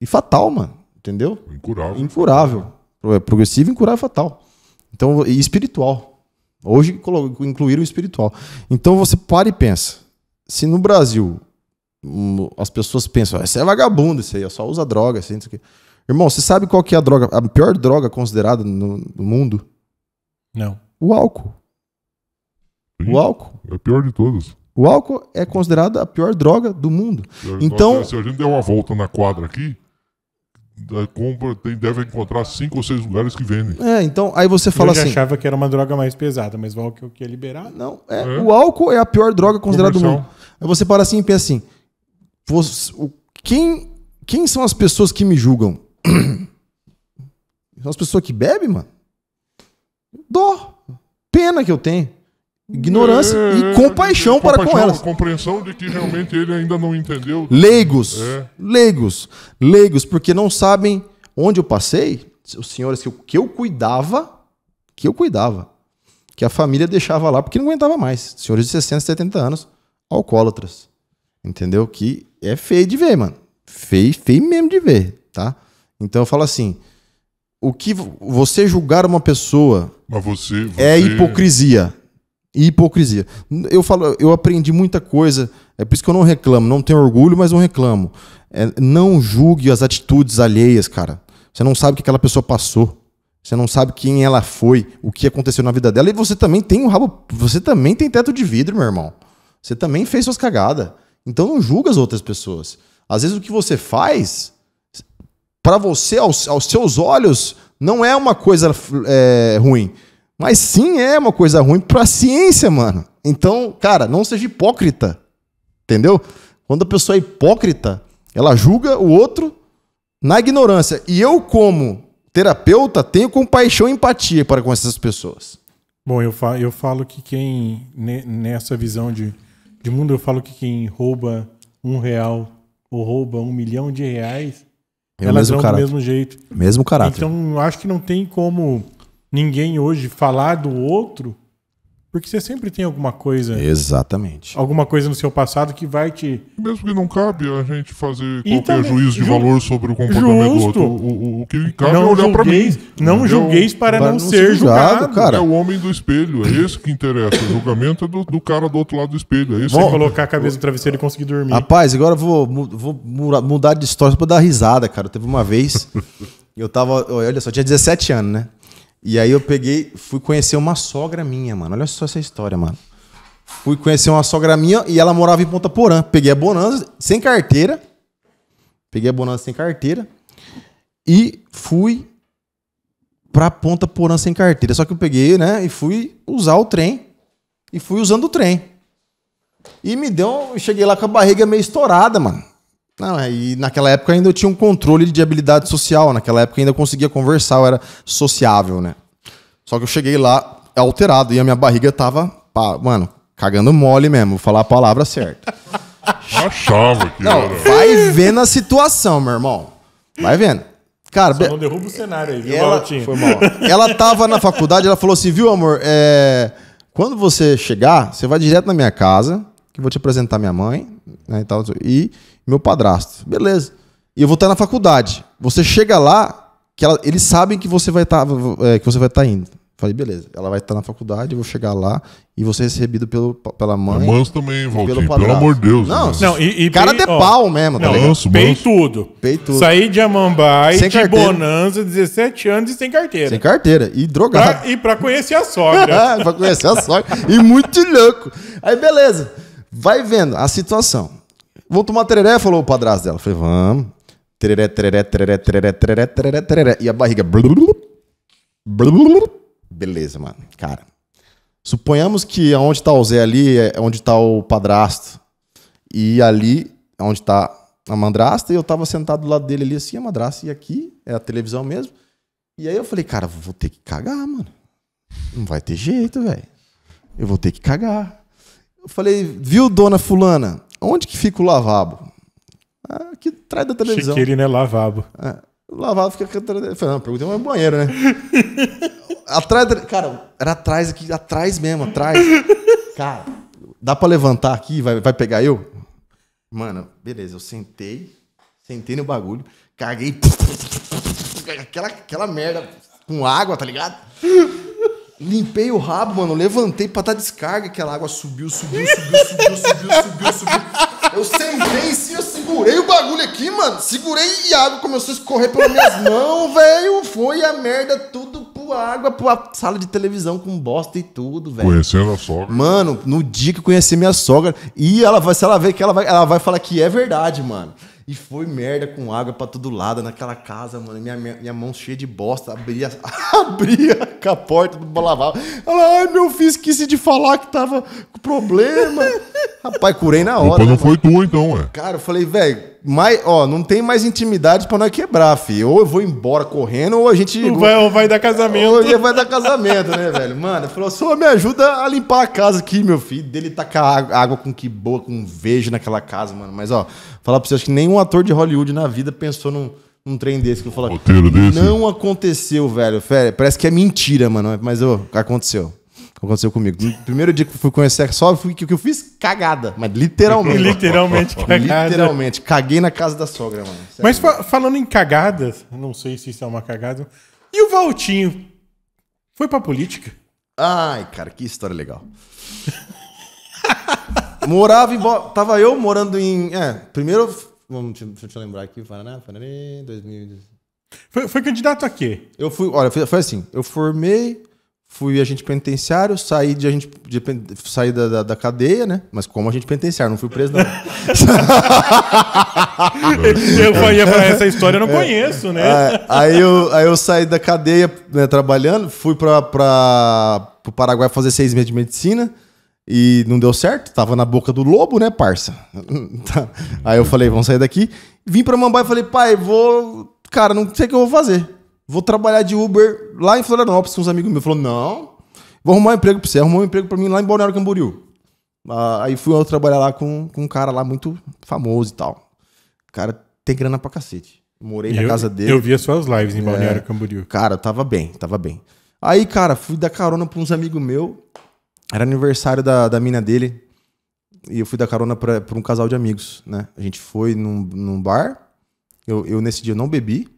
e fatal, mano. Entendeu? Incurável. Incurável. É progressiva, incurável e fatal. Então, e espiritual. Hoje incluíram o espiritual. Então você para e pensa. Se no Brasil hum, as pessoas pensam, ah, você é vagabundo, isso aí, só usa droga, assim, isso aqui. Irmão, você sabe qual que é a droga, a pior droga considerada no, no mundo? Não. O álcool. Sim, o álcool. É a pior de todas. O álcool é considerado a pior droga do mundo. Se então, se a gente der uma volta na quadra aqui, compra, tem, deve encontrar cinco ou seis lugares que vendem. É, então aí você fala assim. Eu achava que era uma droga mais pesada, mas o álcool que é liberado. Não, é, é. o álcool é a pior droga considerada Comercial. do mundo. Aí você para assim e pensa assim: você, quem, quem são as pessoas que me julgam? são as pessoas que bebem, mano? Dó. Pena que eu tenho ignorância é, e hum. compaixão para com elas. Compreensão de que realmente ele ainda não entendeu. Leigos, é. leigos, leigos, porque não sabem onde eu passei. Os senhores que eu, que eu cuidava, que eu cuidava, que a família deixava lá porque não aguentava mais. Senhores de 60, 70 anos, alcoólatras. Entendeu? Que é feio de ver, mano. Feio, feio mesmo de ver, tá? Então eu falo assim, o que você julgar uma pessoa você, você... é hipocrisia e hipocrisia. Eu falo, eu aprendi muita coisa, é por isso que eu não reclamo, não tenho orgulho, mas não reclamo. É, não julgue as atitudes alheias, cara. Você não sabe o que aquela pessoa passou. Você não sabe quem ela foi, o que aconteceu na vida dela. E você também tem um rabo, você também tem teto de vidro, meu irmão. Você também fez suas cagadas. Então não julga as outras pessoas. Às vezes o que você faz, para você, aos, aos, seus olhos, não é uma coisa é, ruim. Mas sim é uma coisa ruim para a ciência, mano. Então, cara, não seja hipócrita. Entendeu? Quando a pessoa é hipócrita, ela julga o outro na ignorância. E eu, como terapeuta, tenho compaixão e empatia para com essas pessoas. Bom, eu falo, eu falo que quem, nessa visão de, de mundo, eu falo que quem rouba um real ou rouba um milhão de reais, é elas vão do mesmo jeito. Mesmo caráter. Então, acho que não tem como ninguém hoje falar do outro, porque você sempre tem alguma coisa. Exatamente. Alguma coisa no seu passado que vai te. Mesmo que não cabe a gente fazer e qualquer também, juízo de ju... valor sobre o comportamento Justo. do outro. O, o, o que cabe não é olhar para mim. Não é julgueis para, não, não, ser julgado. julgado. cara. É o homem do espelho, é isso que interessa. O julgamento é do, do, cara do outro lado do espelho. É isso Bom, colocar a cabeça no travesseiro e conseguir dormir. Rapaz, agora eu vou, vou mudar de história para dar risada, cara. Teve uma vez. eu tava. Olha só, tinha 17 anos, né? E aí eu peguei, fui conhecer uma sogra minha, mano. Olha só essa história, mano. Fui conhecer uma sogra minha e ela morava em Ponta Porã. Peguei a bonança sem carteira. Peguei a bonança sem carteira. E fui pra Ponta Porã sem carteira. Só que eu peguei, né? E fui usar o trem. E fui usando o trem. E me deu. Cheguei lá com a barriga meio estourada, mano. Não, é, e naquela época ainda eu tinha um controle de habilidade social, naquela época ainda eu conseguia conversar, eu era sociável, né? Só que eu cheguei lá alterado e a minha barriga tava, pá, mano, cagando mole mesmo, vou falar a palavra certa. Achava que Não, era. vai vendo a situação, meu irmão. Vai vendo. Cara, Só não derruba o cenário aí, viu, ela, Foi mal. Ela tava na faculdade, ela falou assim, viu, amor, é... quando você chegar, você vai direto na minha casa, que vou te apresentar minha mãe, né, e, tal, e meu padrasto. Beleza. E eu vou estar na faculdade. Você chega lá, que ela, eles sabem que você vai estar, tá, é, que você vai estar tá indo. Falei, beleza, ela vai estar na faculdade, eu vou chegar lá e vou ser recebido pelo, pela mãe. Manso também, Valtinho, pelo, pelo, amor de Deus. Não, não e, e cara de pau ó, mesmo, tá não, tá tudo. Pei tudo. Saí de Amambai, sem de carteira. Bonanza, 17 anos e sem carteira. Sem carteira, e drogado. Pra, e pra conhecer a sogra. pra conhecer a sogra, e muito louco. Aí, beleza. Vai vendo a situação. Vou tomar tereré, falou o padrasto dela. Falei, vamos. Tereré, tereré, tereré, tereré, tereré, tereré, tereré. E a barriga. Beleza, mano. Cara. Suponhamos que onde tá o Zé ali é onde tá o padrasto. E ali é onde tá a madrasta. E eu tava sentado do lado dele ali assim, a madrasta. E aqui é a televisão mesmo. E aí eu falei, cara, vou ter que cagar, mano. Não vai ter jeito, velho. Eu vou ter que cagar. Eu falei, viu, dona fulana, onde que fica o lavabo? Ah, aqui atrás da televisão. Chiqueira, né? Lavabo. É, lavabo fica aqui atrás da televisão. Não, perguntei, mas é banheiro, né? atrás da... Cara, era atrás aqui, atrás mesmo, atrás. Cara, dá pra levantar aqui? Vai, vai pegar eu? Mano, beleza, eu sentei, sentei no bagulho, caguei. Aquela, aquela merda com água, tá ligado? Limpei o rabo, mano, levantei pra dar descarga, aquela água subiu, subiu, subiu, subiu, subiu, subiu, subiu. Eu sentei sim, eu segurei o bagulho aqui, mano. Segurei e a água começou a escorrer pelas minhas mãos, velho. Foi a merda tudo pro água, pra sala de televisão com bosta e tudo, velho. Conhecendo a sogra. Mano, no dia que eu conheci minha sogra, e ela vai, se ela ver que ela vai, ela vai falar que é verdade, mano. E foi merda com água pra todo lado naquela casa, mano. Minha, minha, minha mão cheia de bosta. Abria, abria com a porta do lavava. Ela, ai, meu filho, esqueci de falar que tava com problema. Rapaz, curei na hora. Mas não né, foi tu, então, é. Cara, eu falei, velho mais, ó, não tem mais intimidade para nós quebrar, filho. Ou eu vou embora correndo, ou a gente. Ou vai, ou vai dar casamento. Ou vai dar casamento, né, velho? Mano, falou, só me ajuda a limpar a casa aqui, meu filho. Dele tacar tá água com que boa, com vejo naquela casa, mano. Mas, ó, falar pra vocês que nenhum ator de Hollywood na vida pensou num trem desse que eu desse. Não aconteceu, velho. Parece que é mentira, mano. Mas aconteceu. Aconteceu comigo. Primeiro dia que fui conhecer só fui que eu fiz cagada, mas literalmente. literalmente cagada. Literalmente, caguei na casa da sogra, mano. Mas fa falando em cagadas, não sei se isso é uma cagada. E o Valtinho foi pra política? Ai, cara, que história legal. Morava em. Bo... Tava eu morando em. É, primeiro. Vamos, deixa eu te lembrar aqui. Paraná, Paraná, 2000. Foi, foi candidato a quê? Eu fui. Olha, foi, foi assim. Eu formei fui agente penitenciário, saí de agente de, saí da, da, da, cadeia, né? Mas como agente penitenciário, não fui preso não. eu ia para essa história, eu não é. conheço, né? É, aí eu, aí eu saí da cadeia né, trabalhando, fui para o Paraguai fazer seis meses de medicina. E não deu certo, tava na boca do lobo, né, parça? Aí eu falei, vamos sair daqui. Vim pra Mambai e falei, pai, vou. Cara, não sei o que eu vou fazer. Vou trabalhar de Uber lá em Florianópolis com uns amigos meus. Falou, não, vou arrumar um emprego pra você. Arrumou um emprego pra mim lá em Balneário Camboriú. Ah, aí fui eu trabalhar lá com, com um cara lá muito famoso e tal. O cara tem grana pra cacete. Morei e na eu, casa dele. Eu via suas lives em é, Balneário é, Camboriú. Cara, tava bem, tava bem. Aí, cara, fui dar carona pra uns amigos meus. Era aniversário da, da mina dele. E eu fui dar carona pra, pra um casal de amigos, né? A gente foi num, num bar. Eu, eu, nesse dia, não bebi.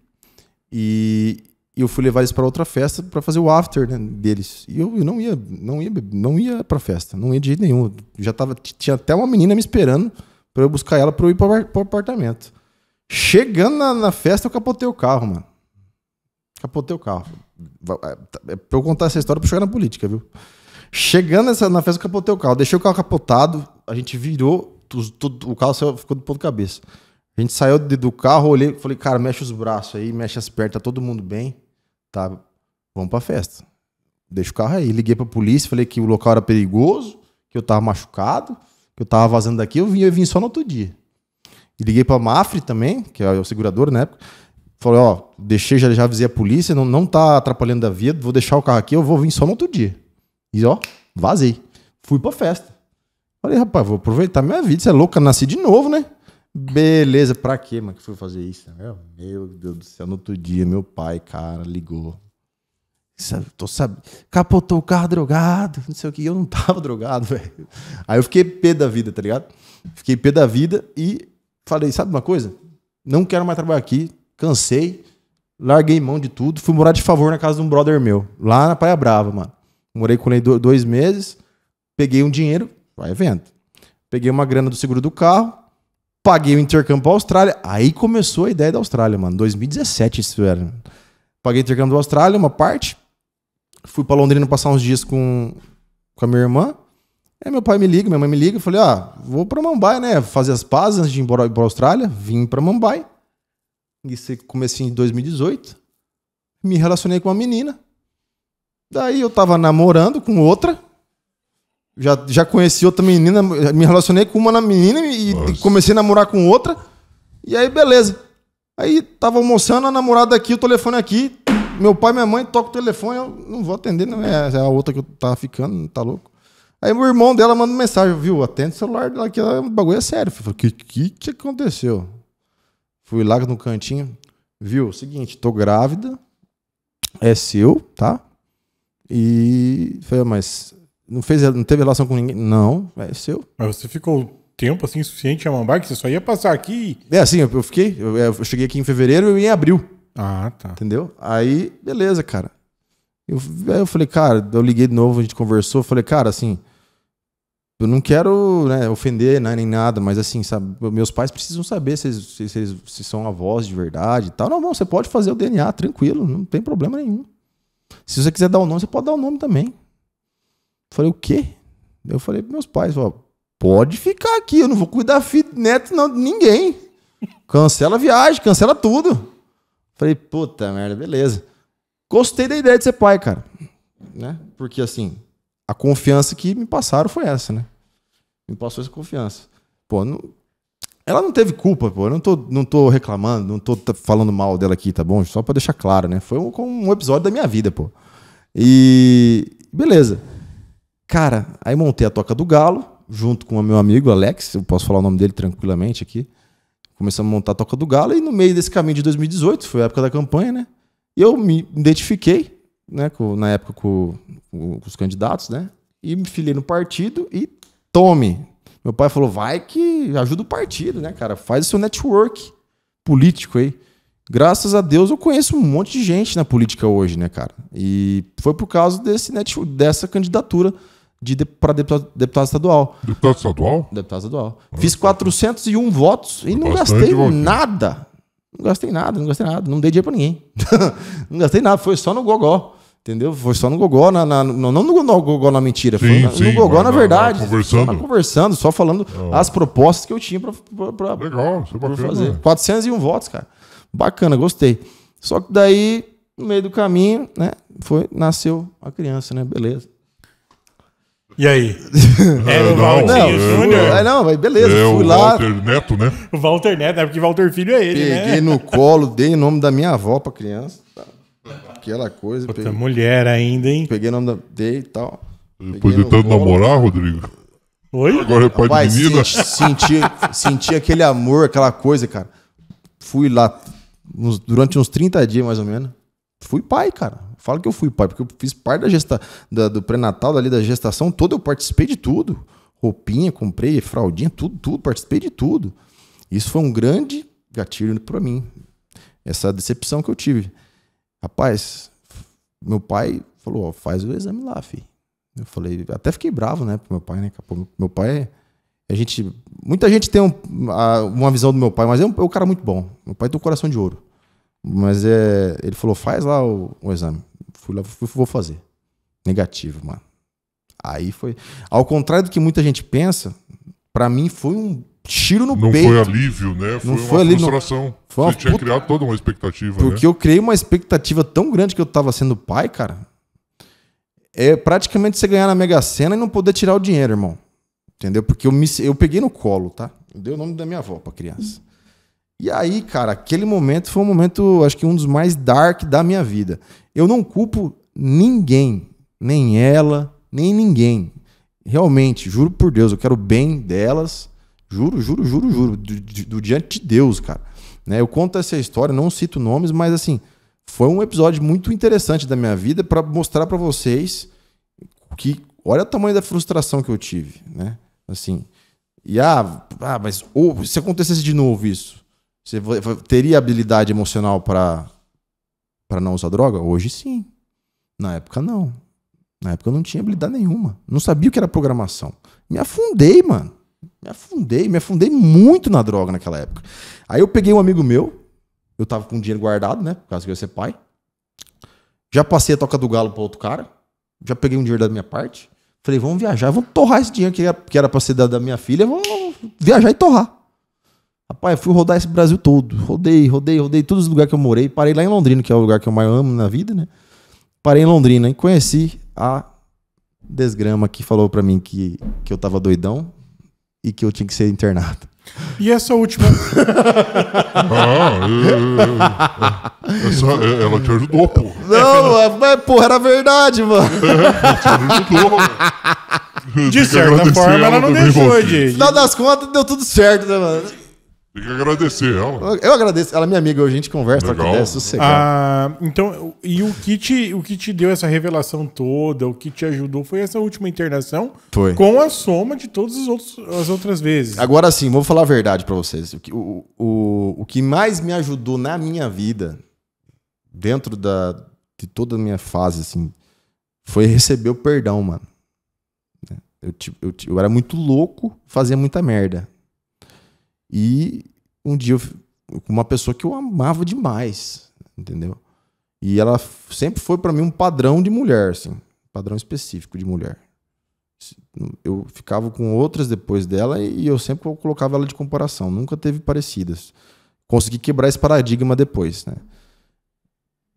E eu fui levar eles para outra festa para fazer o after né, deles. E eu, eu, não ia, não ia, não ia para festa, não ia de jeito nenhum. já tava, tinha até uma menina me esperando para eu buscar ela para eu ir para o apartamento. Chegando na, na, festa, eu capotei o carro, mano. Capotei o carro. É, tá, é pra eu contar essa história pra chegar na política, viu? Chegando nessa, na festa, eu capotei o carro. Deixei o carro capotado, a gente virou, tudo, tudo, o carro saiu, ficou do ponto de cabeça. A gente saiu do carro, olhei, falei, cara, mexe os braços aí, mexe as pernas, tá todo mundo bem. Tá, vamos pra festa. Deixa o carro aí. Liguei pra polícia, falei que o local era perigoso, que eu tava machucado, que eu tava vazando daqui, eu vim, eu vim só no outro dia. E liguei pra Mafre também, que é o segurador na época. Falei, ó, deixei, já, já avisei a polícia, não, não tá atrapalhando a vida vou deixar o carro aqui, eu vou vir só no outro dia. E ó, vazei. Fui pra festa. Falei, rapaz, vou aproveitar minha vida, você é louca, nasci de novo, né? Beleza, pra quê, mano, que foi fazer isso? Né? Meu, meu Deus do céu, no outro dia, meu pai, cara, ligou. É, tô sab... Capotou o carro drogado, não sei o que. Eu não tava drogado, velho. Aí eu fiquei pé da vida, tá ligado? Fiquei pé da vida e falei: sabe uma coisa? Não quero mais trabalhar aqui, cansei, larguei mão de tudo. Fui morar de favor na casa de um brother meu, lá na Praia Brava, mano. Morei com ele dois meses, peguei um dinheiro, vai evento. Peguei uma grana do seguro do carro, Paguei o intercâmbio pra Austrália. Aí começou a ideia da Austrália, mano. 2017 isso era. Paguei o intercâmbio da Austrália, uma parte. Fui pra Londrina passar uns dias com, com a minha irmã. Aí meu pai me liga, minha mãe me liga. Eu falei, ah, vou pra Mumbai, né? Fazer as pazes antes de ir embora pra Austrália. Vim pra Mumbai. Isso comecei em 2018. Me relacionei com uma menina. Daí eu tava namorando com outra. Já, já conheci outra menina, me relacionei com uma menina e Nossa. comecei a namorar com outra. E aí, beleza. Aí tava almoçando, a namorada aqui, o telefone aqui. Meu pai e minha mãe tocam o telefone, eu não vou atender, não. É, é a outra que eu tava ficando, tá louco? Aí meu irmão dela manda mensagem, viu? Atende o celular dela, que o é bagulho é sério. Eu falei, o que, que que aconteceu? Fui lá no cantinho, viu? Seguinte, tô grávida, é seu, tá? E falei, ah, mas não, fez, não teve relação com ninguém? Não, é seu. Mas você ficou tempo assim suficiente em Amambai que você só ia passar aqui? É, assim, eu, fiquei. Eu, eu, cheguei aqui em fevereiro e em abril. Ah, tá. Entendeu? Aí, beleza, cara. Eu, aí eu falei, cara, eu liguei de novo, a gente conversou. Falei, cara, assim, eu não quero né, ofender né, nem nada, mas assim, sabe, meus pais precisam saber se eles, se, se são avós de verdade e tal. Não, não, você pode fazer o DNA, tranquilo, não tem problema nenhum. Se você quiser dar o um nome, você pode dar o um nome também. Falei, o quê? Eu falei pros meus pais, ó, pode ficar aqui, eu não vou cuidar filho, neto, não, ninguém. Cancela a viagem, cancela tudo. Falei, puta merda, beleza. Gostei da ideia de ser pai, cara. Né? Porque assim, a confiança que me passaram foi essa, né? Me passou essa confiança. Pô, não... ela não teve culpa, pô. Eu não tô, não tô reclamando, não tô falando mal dela aqui, tá bom? Só pra deixar claro, né? Foi um, um episódio da minha vida, pô. E beleza. Cara, aí montei a Toca do Galo, junto com o meu amigo Alex, eu posso falar o nome dele tranquilamente aqui. Começamos a montar a Toca do Galo e no meio desse caminho de 2018, foi a época da campanha, né? Eu me identifiquei, né, com, na época com, com, os candidatos, né? E me filiei no partido e tome. Meu pai falou: vai que ajuda o partido, né, cara? Faz o seu network político aí. Graças a Deus eu conheço um monte de gente na política hoje, né, cara? E foi por causa desse dessa candidatura de, de para deputado, deputado, estadual. Deputado estadual? Deputado estadual. Nossa, Fiz 401 votos e não gastei voto. nada. Não gastei nada, não gastei nada. Não dei dinheiro para ninguém. não gastei nada, foi só no gogó. Entendeu? Foi só no gogó, na, na no, não no, no, gogó na mentira, sim, foi na, sim, no gogó na, na verdade. conversando. Só conversando, só falando ah. as propostas que eu tinha para é Fazer. 401 né? votos, cara. Bacana, gostei. Só que daí, no meio do caminho, né, foi, nasceu a criança, né? Beleza. E aí? Era é, o Valtinho Júnior. É, não, mas beleza, é, fui o lá. Walter Neto, né? O Walter Neto, é porque Walter Filho é ele, né? Peguei né? no colo, dei o nome da minha avó pra criança. Tá? Aquela coisa. Puta, peguei, mulher ainda, hein? Peguei o nome da... Dei e tal. Depois de tanto namorar, Rodrigo? Oi? Agora é pai Rapaz, de menina? Senti, senti aquele amor, aquela coisa, cara. Fui lá durante uns 30 dias, mais ou menos. Fui pai, cara. Falo que eu fui pai, porque eu fiz parte da gesta, da, do pré-natal, da gestação toda, eu participei de tudo. Roupinha, comprei, fraldinha, tudo, tudo, participei de tudo. Isso foi um grande gatilho para mim. Essa decepção que eu tive. Rapaz, meu pai falou, faz o exame lá, filho. Eu falei, até fiquei bravo, né, pro meu pai, né? Meu pai a gente, muita gente tem um, a, uma visão do meu pai, mas é um, é um cara muito bom. Meu pai tem um coração de ouro. Mas é, ele falou, faz lá o, o exame. Fui lá, fui, vou fazer. Negativo, mano. Aí foi. Ao contrário do que muita gente pensa, para mim foi um tiro no não peito. Não foi alívio, né? Foi uma alívio, frustração. Não... Foi uma Você puta... tinha criado toda uma expectativa. Né? Porque né? eu criei uma expectativa tão grande que eu tava sendo pai, cara. É praticamente você ganhar na Mega Sena e não poder tirar o dinheiro, irmão. Entendeu? Porque eu, me, eu peguei no colo, tá? Eu dei o nome da minha avó pra criança. E aí, cara, aquele momento foi um momento, acho que um dos mais dark da minha vida. Eu não culpo ninguém, nem ela, nem ninguém. Realmente, juro por Deus, eu quero o bem delas. Juro, juro, juro, juro. Do, do diante de Deus, cara. Né? Eu conto essa história, não cito nomes, mas assim, foi um episódio muito interessante da minha vida para mostrar para vocês que olha o tamanho da frustração que eu tive, né? Assim, e ah, ah mas ou, se acontecesse de novo isso, você teria habilidade emocional para para não usar droga? Hoje sim. Na época não. Na época eu não tinha habilidade nenhuma. Não sabia o que era programação. Me afundei, mano. Me afundei, me afundei muito na droga naquela época. Aí eu peguei um amigo meu, eu tava com dinheiro guardado, né? Por causa que eu ia ser pai. Já passei a toca do galo pra outro cara. Já peguei um dinheiro da minha parte. Falei, vamos viajar, vamos torrar esse dinheiro que era, pra ser da, da minha filha, vamos viajar e torrar. Rapaz, fui rodar esse Brasil todo. Rodei, rodei, rodei todos os lugares que eu morei. Parei lá em Londrina, que é o lugar que eu mais amo na vida, né? Parei em Londrina e conheci a desgrama que falou para mim que, que eu tava doidão e que eu tinha que ser internado. E essa última. ah, é, é, é. Essa, ela te ajudou, pô. Não, mas, porra, era verdade, mano. ela te ajudou, mano. De certa forma, ela, ela não deixou de. Final das contas, deu tudo certo, né, mano? Tem que agradecer ela. Eu agradeço. Ela é minha amiga, a gente conversa, Legal. sossegado. Ah, então, e o que, te, o que te deu essa revelação toda, o que te ajudou foi essa última internação Foi. com a soma de todas as, outros, as outras vezes. Agora sim, vou falar a verdade pra vocês. O que, o, o, o que mais me ajudou na minha vida, dentro da, de toda a minha fase, assim, foi receber o perdão, mano. Eu, eu, eu era muito louco, fazia muita merda. E um dia eu, com uma pessoa que eu amava demais, entendeu? E ela sempre foi para mim um padrão de mulher, assim, padrão específico de mulher. Eu ficava com outras depois dela e eu sempre colocava ela de comparação, nunca teve parecidas. Consegui quebrar esse paradigma depois, né?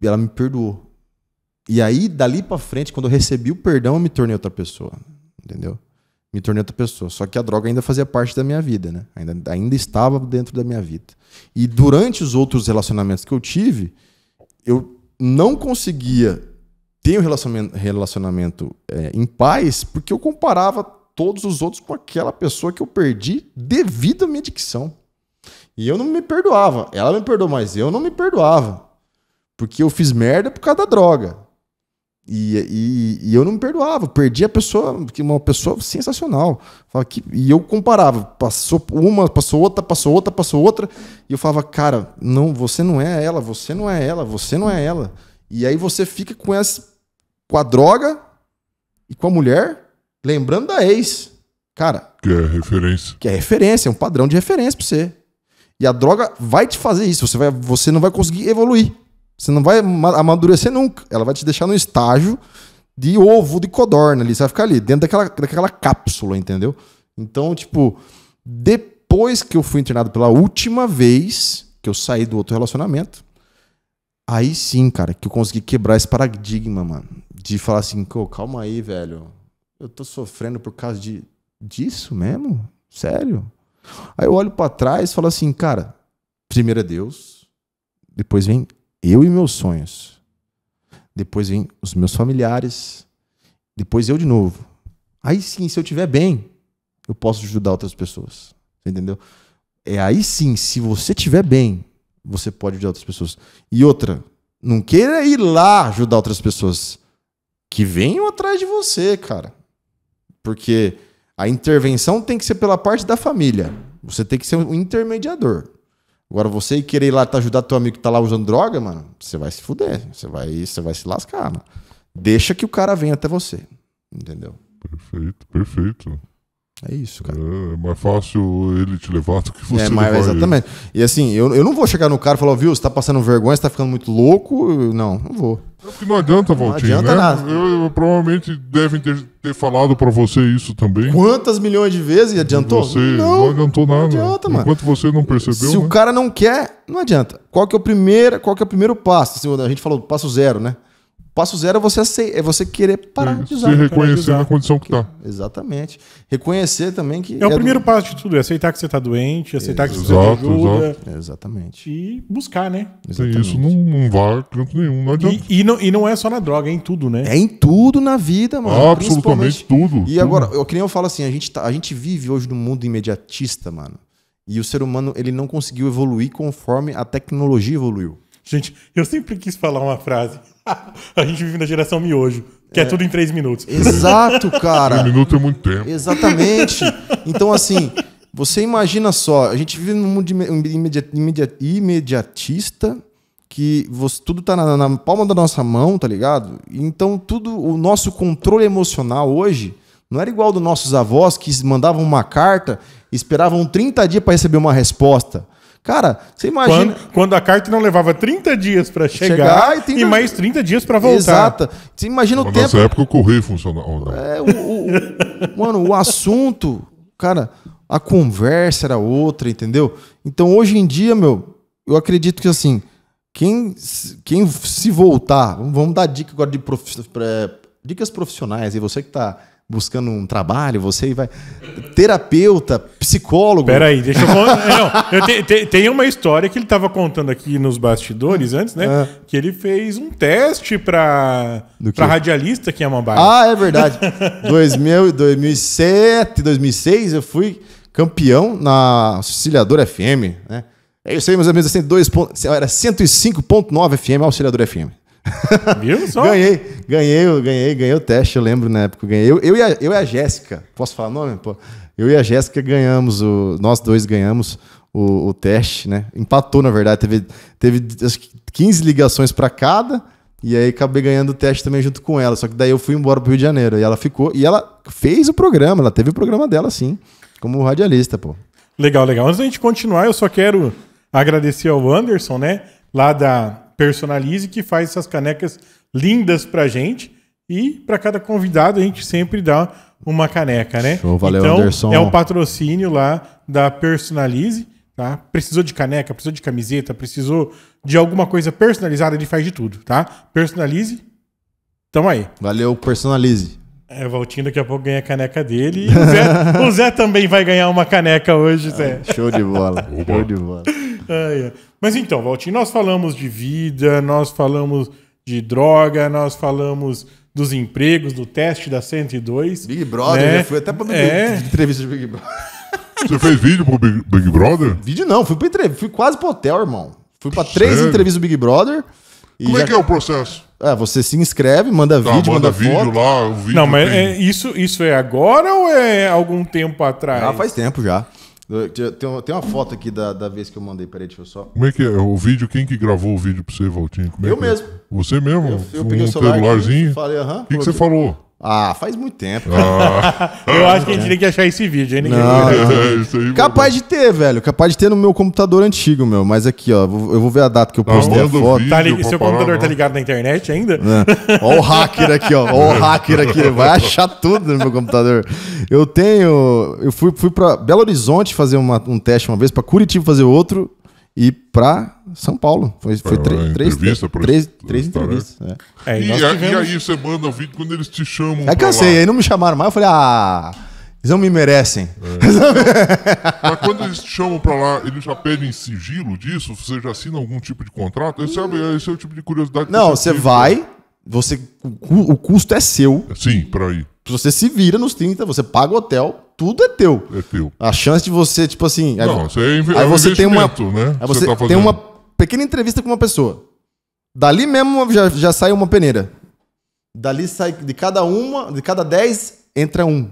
E ela me perdoou. E aí, dali para frente, quando eu recebi o perdão, eu me tornei outra pessoa, entendeu? me tornei outra pessoa. Só que a droga ainda fazia parte da minha vida, né? Ainda, ainda estava dentro da minha vida. E durante os outros relacionamentos que eu tive, eu não conseguia ter um relacionamento, relacionamento é, em paz porque eu comparava todos os outros com aquela pessoa que eu perdi devido à minha adicção. E eu não me perdoava. Ela me perdoou, mas eu não me perdoava. Porque eu fiz merda por causa da droga. E, e, e, eu não me perdoava, perdi a pessoa, uma pessoa sensacional. E eu comparava, passou uma, passou outra, passou outra, passou outra, e eu falava, cara, não, você não é ela, você não é ela, você não é ela. E aí você fica com essa, com a droga e com a mulher, lembrando da ex. Cara. Que é referência. Que é referência, é um padrão de referência pra você. E a droga vai te fazer isso, você, vai, você não vai conseguir evoluir. Você não vai amadurecer nunca. Ela vai te deixar no estágio de ovo de codorna ali. Você vai ficar ali, dentro daquela, daquela cápsula, entendeu? Então, tipo, depois que eu fui internado pela última vez que eu saí do outro relacionamento, aí sim, cara, que eu consegui quebrar esse paradigma, mano. De falar assim, calma aí, velho. Eu tô sofrendo por causa de disso mesmo? Sério? Aí eu olho para trás e falo assim, cara, primeiro é Deus, depois vem eu e meus sonhos. Depois vem os meus familiares. Depois eu de novo. Aí sim, se eu tiver bem, eu posso ajudar outras pessoas. Entendeu? É aí sim, se você tiver bem, você pode ajudar outras pessoas. E outra, não queira ir lá ajudar outras pessoas que venham atrás de você, cara. Porque a intervenção tem que ser pela parte da família. Você tem que ser um intermediador. Agora, você querer ir lá te ajudar teu amigo que tá lá usando droga, mano, você vai se fuder. Você vai, você vai se lascar, mano. Deixa que o cara venha até você. Entendeu? Perfeito, perfeito. É isso, cara. É, é mais fácil ele te levar do que você é, Exatamente. Ele. E assim, eu, eu não vou chegar no cara e falar, viu, você tá passando vergonha, você tá ficando muito louco. não, não vou. Porque não adianta, Valtinho, não adianta né? nada. Eu, eu, provavelmente devem ter, ter falado para você isso também. Quantas milhões de vezes adiantou? Você não, não adiantou nada. Não adianta, mano. Enquanto você não percebeu. Se né? o cara não quer, não adianta. Qual que é o primeiro, qual que é o primeiro passo? Assim, a gente falou passo zero, né? Passo zero é você, é você querer parar de usar. Se reconhecer na condição que está. Exatamente. Reconhecer também que. É, é o primeiro do... passo de tudo, é aceitar que você está doente, aceitar exato, que você precisa de ajuda. Exato. Exatamente. E buscar, né? Exatamente. isso não, não vai canto nenhum, não adianta. E, e, não, e não é só na droga, é em tudo, né? É em tudo na vida, mano. Ah, absolutamente tudo. E tudo. agora, eu, que nem eu falo assim, a gente, tá, a gente vive hoje num mundo imediatista, mano. E o ser humano, ele não conseguiu evoluir conforme a tecnologia evoluiu. Gente, eu sempre quis falar uma frase. a gente vive na geração miojo, que é, é tudo em três minutos. Exato, cara. Um minuto é muito tempo. Exatamente. Então, assim, você imagina só, a gente vive num mundo imediat, imediat, imediatista que você, tudo tá na, na, palma da nossa mão, tá ligado? Então, tudo, o nosso controle emocional hoje não era igual dos nossos avós que mandavam uma carta, esperavam 30 dias para receber uma resposta. Cara, você imagina. Quando, quando a carta não levava 30 dias para chegar, chegar e, 30... e, mais 30 dias para voltar. Exato. Você imagina o tempo. Nessa época o correio funcionava. É, o, o, o... mano, o assunto, cara, a conversa era outra, entendeu? Então hoje em dia, meu, eu acredito que assim, quem, quem se voltar, vamos dar dica agora de prof... É, dicas profissionais, e você que tá buscando um trabalho, você vai. Terapeuta, psicólogo. Peraí, deixa eu. Não, eu te, te, tem uma história que ele estava contando aqui nos bastidores antes, né? Ah. Que ele fez um teste para radialista aqui em é Amambaia. Ah, é verdade. 2000, 2007, 2006, eu fui campeão na Auxiliadora FM, né? É isso aí, meus amigos, assim, dois ponto... era 105.9 FM, Auxiliadora FM. Viu só? ganhei, ganhei, ganhei, ganhei o teste, eu lembro na época. Eu, ganhei. eu, eu, e, a, eu e a Jéssica, posso falar o nome? Pô, eu e a Jéssica ganhamos, o, nós dois ganhamos o, o, teste, né? Empatou, na verdade. Teve, teve 15 ligações para cada. E aí acabei ganhando o teste também junto com ela. Só que daí eu fui embora pro Rio de Janeiro. E ela ficou. E ela fez o programa, ela teve o programa dela, sim. Como radialista, pô. Legal, legal. Antes da gente continuar, eu só quero agradecer ao Anderson, né? Lá da Personalize, que faz essas canecas lindas pra gente. E para cada convidado a gente sempre dá uma caneca, né? Show, valeu, então, Anderson. É um patrocínio lá da Personalize, tá? Precisou de caneca, precisou de camiseta, precisou de alguma coisa personalizada, ele faz de tudo, tá? Personalize. Tamo aí. Valeu, Personalize. É, Valtinho daqui a pouco ganha a caneca dele. E o Zé, o Zé também vai ganhar uma caneca hoje, Zé. show de bola. show de bola. Aí. yeah. Mas então, Valtinho, nós falamos de vida, nós falamos de droga, nós falamos dos empregos, do teste da 102. Big Brother, né? eu fui até pra é. entrevista de Big Brother. Você fez vídeo pro Big, Big Brother? Vídeo não, fui, pra entrevista fui quase pro hotel, irmão. Fui pra Sério? três entrevistas do Big Brother. Como é já... é que é o processo? É, você se inscreve, manda tá, vídeo, manda, manda vídeo foto. lá, o vídeo. Não, mas é, isso, isso é agora ou é algum tempo atrás? Ah, faz tempo já. Tem, tem uma foto aqui da, da vez que eu mandei. Peraí, deixa eu só. Como é que é? O vídeo, quem que gravou o vídeo pra você, Valtinho? Como é eu é? mesmo. É? Você mesmo? Eu, eu um peguei o celularzinho? Falei, aham. O que, que você falou? Ah, faz muito tempo. Ah. eu acho que a gente tem que achar esse vídeo, hein? Ninguém não, é, isso aí, Capaz de ter, velho. Capaz de ter no meu computador antigo, meu. Mas aqui, ó, eu vou ver a data que eu tá postei a foto. Vídeo, tá seu computador tá não. tá ligado na internet ainda? É. Ó o hacker aqui, ó. Ó o hacker aqui. Vai achar tudo no meu computador. Eu tenho. Eu fui, fui pra Belo Horizonte fazer uma, um teste uma vez, pra Curitiba fazer outro e para São Paulo. Foi, foi três, três, três, três entrevistas. É. É, e, e, tivemos... e, aí você manda o vídeo quando eles te chamam. É cansei, aí não me chamaram mais, eu falei, ah. Eles não me merecem. É. Mas quando eles te chamam para lá, eles já pedem sigilo disso? Você já assina algum tipo de contrato? Esse é, esse é o tipo de curiosidade. Não, você vai, você, o custo é seu. Sim, para ir. Você se vira nos 30, você paga o hotel, tudo é teu. É teu. A chance de você, tipo assim. Não, aí, é, inv aí é um você tem uma, né? Aí você, tá tem uma pequena entrevista com uma pessoa. Dali mesmo já, já sai uma peneira. Dali sai de cada uma, de cada 10, entra um.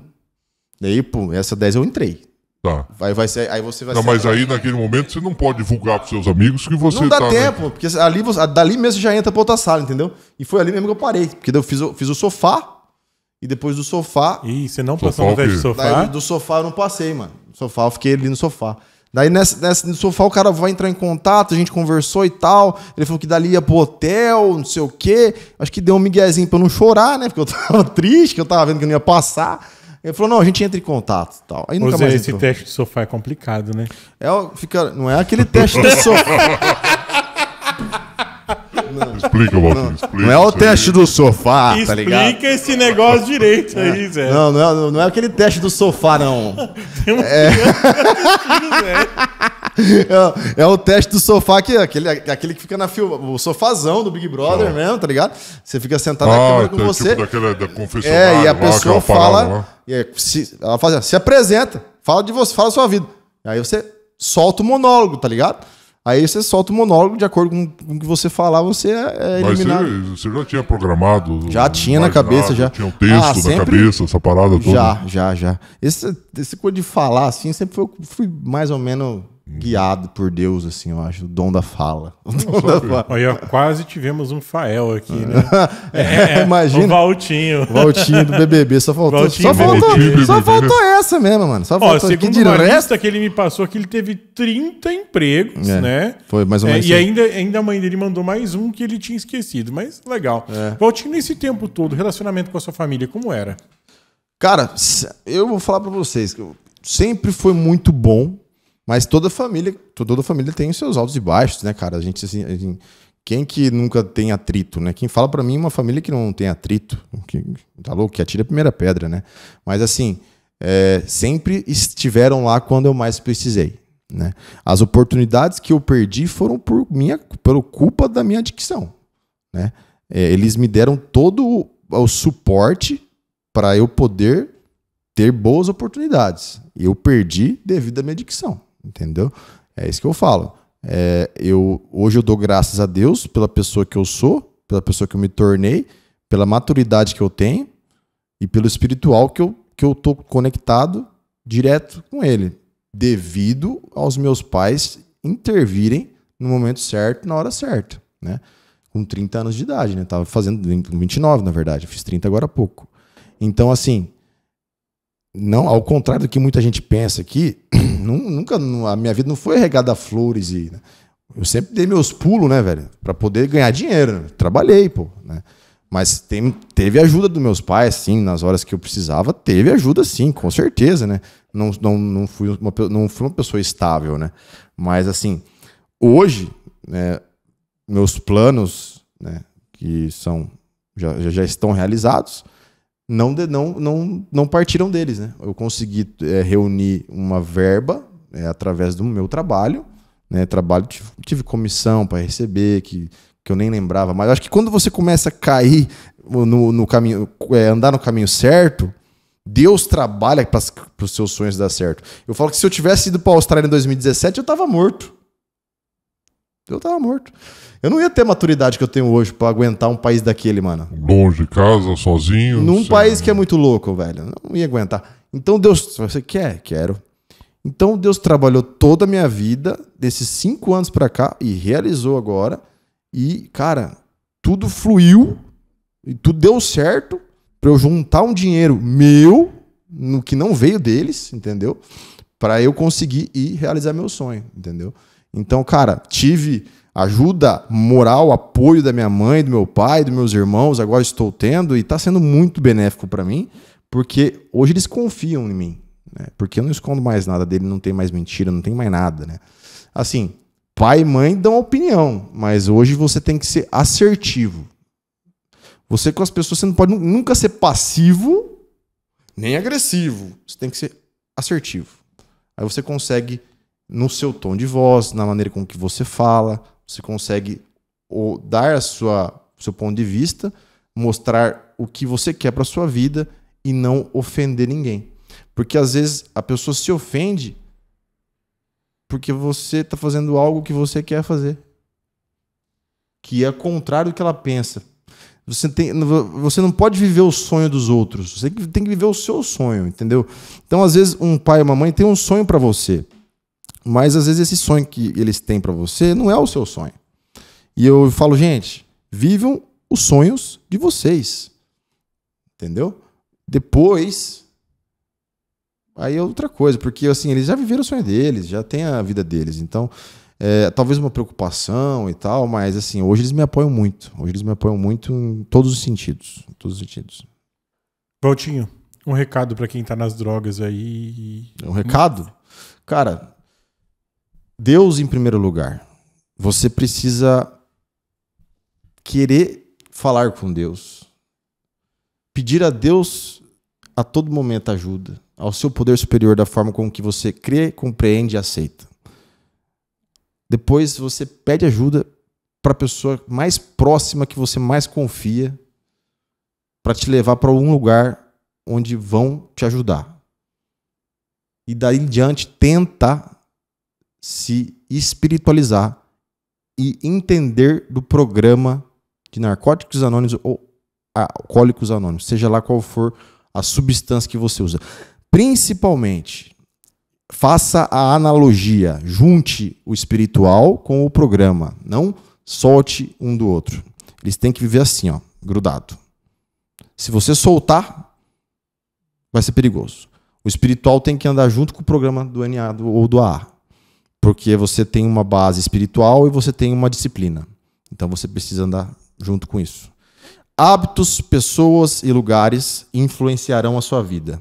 Daí, pô, essa 10 eu entrei. Tá. Vai, vai ser, aí você vai Não, ser... mas aí naquele momento você não pode divulgar pros seus amigos que você. Não dá tá, né? tempo, né? porque ali, você, dali mesmo você já entra pra outra sala, entendeu? E foi ali mesmo que eu parei. Porque eu fiz, eu fiz o sofá e depois do sofá. Ih, você não passou no teste do sofá? Daí, do sofá eu não passei, mano. sofá eu fiquei ali no sofá. Daí nessa, nessa, no sofá o cara vai entrar em contato, a gente conversou e tal. Ele falou que dali ia pro hotel, não sei o quê. Acho que deu um miguezinho pra eu não chorar, né? Porque eu tava triste, que eu tava vendo que eu não ia passar. Ele falou, não, a gente entra em contato e tal. Aí nunca Ou mais esse teste de sofá é complicado, né? É, fica, não é aquele teste de sofá. Não. Explica, Walter. Não, explica não é o teste aí. do sofá, explica tá ligado? Explica esse negócio direito é. aí, Zé. Não, não é, não é aquele teste do sofá, não. Tem uma é... É, é o teste do sofá que aquele, aquele que fica na fila, o sofazão do Big Brother ah. mesmo, tá ligado? Você fica sentado ah, na câmera tá, com tipo você. Tipo daquela, da é, e a lá, pessoa fala, é, se, ela faz, assim, se apresenta, fala de você, fala a sua vida. Aí você solta o monólogo, tá ligado? Aí você solta o monólogo de acordo com, com o que você falar, você é, é eliminado. Mas você, você já tinha programado? Já tinha na cabeça, já. Tinha um texto ah, sempre... na cabeça, essa parada toda? Já, já, já. Esse, esse coisa de falar, assim, sempre foi, fui mais ou menos guiado por Deus, assim, eu acho, o dom da fala. O dom da fala. Olha, quase tivemos um Fael aqui, né? É, é, é, imagina. O Valtinho. O Valtinho do BBB, só faltou, só, faltou BBB. só né? faltou essa mesmo, mano. Só faltou. Ó, segundo que de uma resto... que ele me passou que ele teve 30 empregos, é, né? Foi mais ou menos. É, e ainda, ainda a mãe dele mandou mais um que ele tinha esquecido, mas legal. É. Valtinho, nesse tempo todo, relacionamento com a sua família, como era? Cara, eu vou falar para vocês que sempre foi muito bom, mas toda família, toda família tem os seus altos e baixos, né, cara? A gente assim, quem que nunca tem atrito, né? Quem fala para mim uma família que não tem atrito, que tá louco, que atira a primeira pedra, né? Mas assim, é, sempre estiveram lá quando eu mais precisei, né? As oportunidades que eu perdi foram por minha, pelo culpa da minha adicção, né? É, eles me deram todo o, o suporte para eu poder ter boas oportunidades. Eu perdi devido à minha adicção entendeu? É isso que eu falo. É, eu hoje eu dou graças a Deus pela pessoa que eu sou, pela pessoa que eu me tornei, pela maturidade que eu tenho e pelo espiritual que eu que eu tô conectado direto com Ele, devido aos meus pais intervirem no momento certo, na hora certa, né? Com 30 anos de idade, né? Tava fazendo com 29, na verdade, eu fiz 30 agora há pouco. Então, assim, não, ao contrário do que muita gente pensa aqui, nunca a minha vida não foi regada a flores e né? eu sempre dei meus pulos, né, velho, para poder ganhar dinheiro, né? trabalhei, pô, né? Mas tem, teve ajuda dos meus pais, sim, nas horas que eu precisava, teve ajuda sim, com certeza, né? Não, não, não, fui, uma, não fui uma pessoa estável, né? Mas assim, hoje, né, meus planos, né, que são já, já estão realizados, não, de, não, não, não partiram deles. Né? Eu consegui é, reunir uma verba é, através do meu trabalho. Né? Trabalho, tive, tive comissão para receber, que, que eu nem lembrava. Mas acho que quando você começa a cair no, no caminho, é, andar no caminho certo, Deus trabalha para os seus sonhos dar certo. Eu falo que se eu tivesse ido para a Austrália em 2017, eu estava morto. Eu tava morto. Eu não ia ter maturidade que eu tenho hoje para aguentar um país daquele, mano. Longe de casa, sozinho. Num país que é muito louco, velho. Não ia aguentar. Então Deus, você quer? Quero. Então Deus trabalhou toda a minha vida, desses cinco anos para cá, e realizou agora. E, cara, tudo fluiu, e tudo deu certo para eu juntar um dinheiro meu, no que não veio deles, entendeu? Para eu conseguir ir realizar meu sonho, entendeu? Então, cara, tive ajuda moral, apoio da minha mãe, do meu pai, dos meus irmãos, agora estou tendo e está sendo muito benéfico para mim, porque hoje eles confiam em mim, né? Porque eu não escondo mais nada dele, não tem mais mentira, não tem mais nada, né? Assim, pai e mãe dão opinião, mas hoje você tem que ser assertivo. Você com as pessoas você não pode nunca ser passivo nem agressivo. Você tem que ser assertivo. Aí você consegue no seu tom de voz, na maneira com que você fala, você consegue ou dar a sua seu ponto de vista, mostrar o que você quer para sua vida e não ofender ninguém. Porque às vezes a pessoa se ofende porque você está fazendo algo que você quer fazer, que é contrário do que ela pensa. Você, tem, você não pode viver o sonho dos outros. Você tem que viver o seu sonho, entendeu? Então, às vezes, um pai e uma mãe tem um sonho para você. Mas às vezes esse sonho que eles têm para você não é o seu sonho. E eu falo, gente, vivam os sonhos de vocês. Entendeu? Depois aí é outra coisa, porque assim, eles já viveram o sonho deles, já tem a vida deles. Então, é, talvez uma preocupação e tal, mas assim, hoje eles me apoiam muito. Hoje eles me apoiam muito em todos os sentidos, todos os sentidos. Valtinho, um recado para quem tá nas drogas aí. Um recado? Cara, Deus em primeiro lugar. Você precisa querer falar com Deus. Pedir a Deus a todo momento ajuda, ao seu poder superior da forma com que você crê, compreende e aceita. Depois você pede ajuda para a pessoa mais próxima que você mais confia, para te levar para um lugar onde vão te ajudar. E daí em diante, tenta se espiritualizar e entender do programa de Narcóticos Anônimos ou Alcoólicos Anônimos, seja lá qual for a substância que você usa. Principalmente, faça a analogia, junte o espiritual com o programa, não solte um do outro. Eles têm que viver assim, ó, grudado. Se você soltar, vai ser perigoso. O espiritual tem que andar junto com o programa do NA ou do AA porque você tem uma base espiritual e você tem uma disciplina. Então você precisa andar junto com isso. Hábitos, pessoas e lugares influenciarão a sua vida.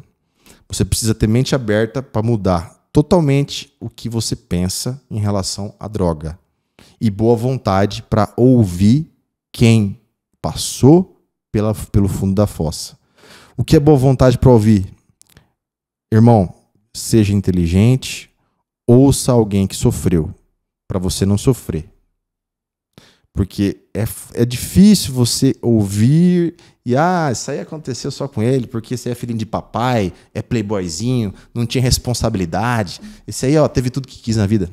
Você precisa ter mente aberta para mudar totalmente o que você pensa em relação à droga e boa vontade para ouvir quem passou pela, pelo fundo da fossa. O que é boa vontade para ouvir? Irmão, seja inteligente, ouça alguém que sofreu, para você não sofrer. Porque é, é difícil você ouvir e, ah, isso aí aconteceu só com ele, porque você é filhinho de papai, é playboyzinho, não tinha responsabilidade. Esse aí, ó, teve tudo que quis na vida.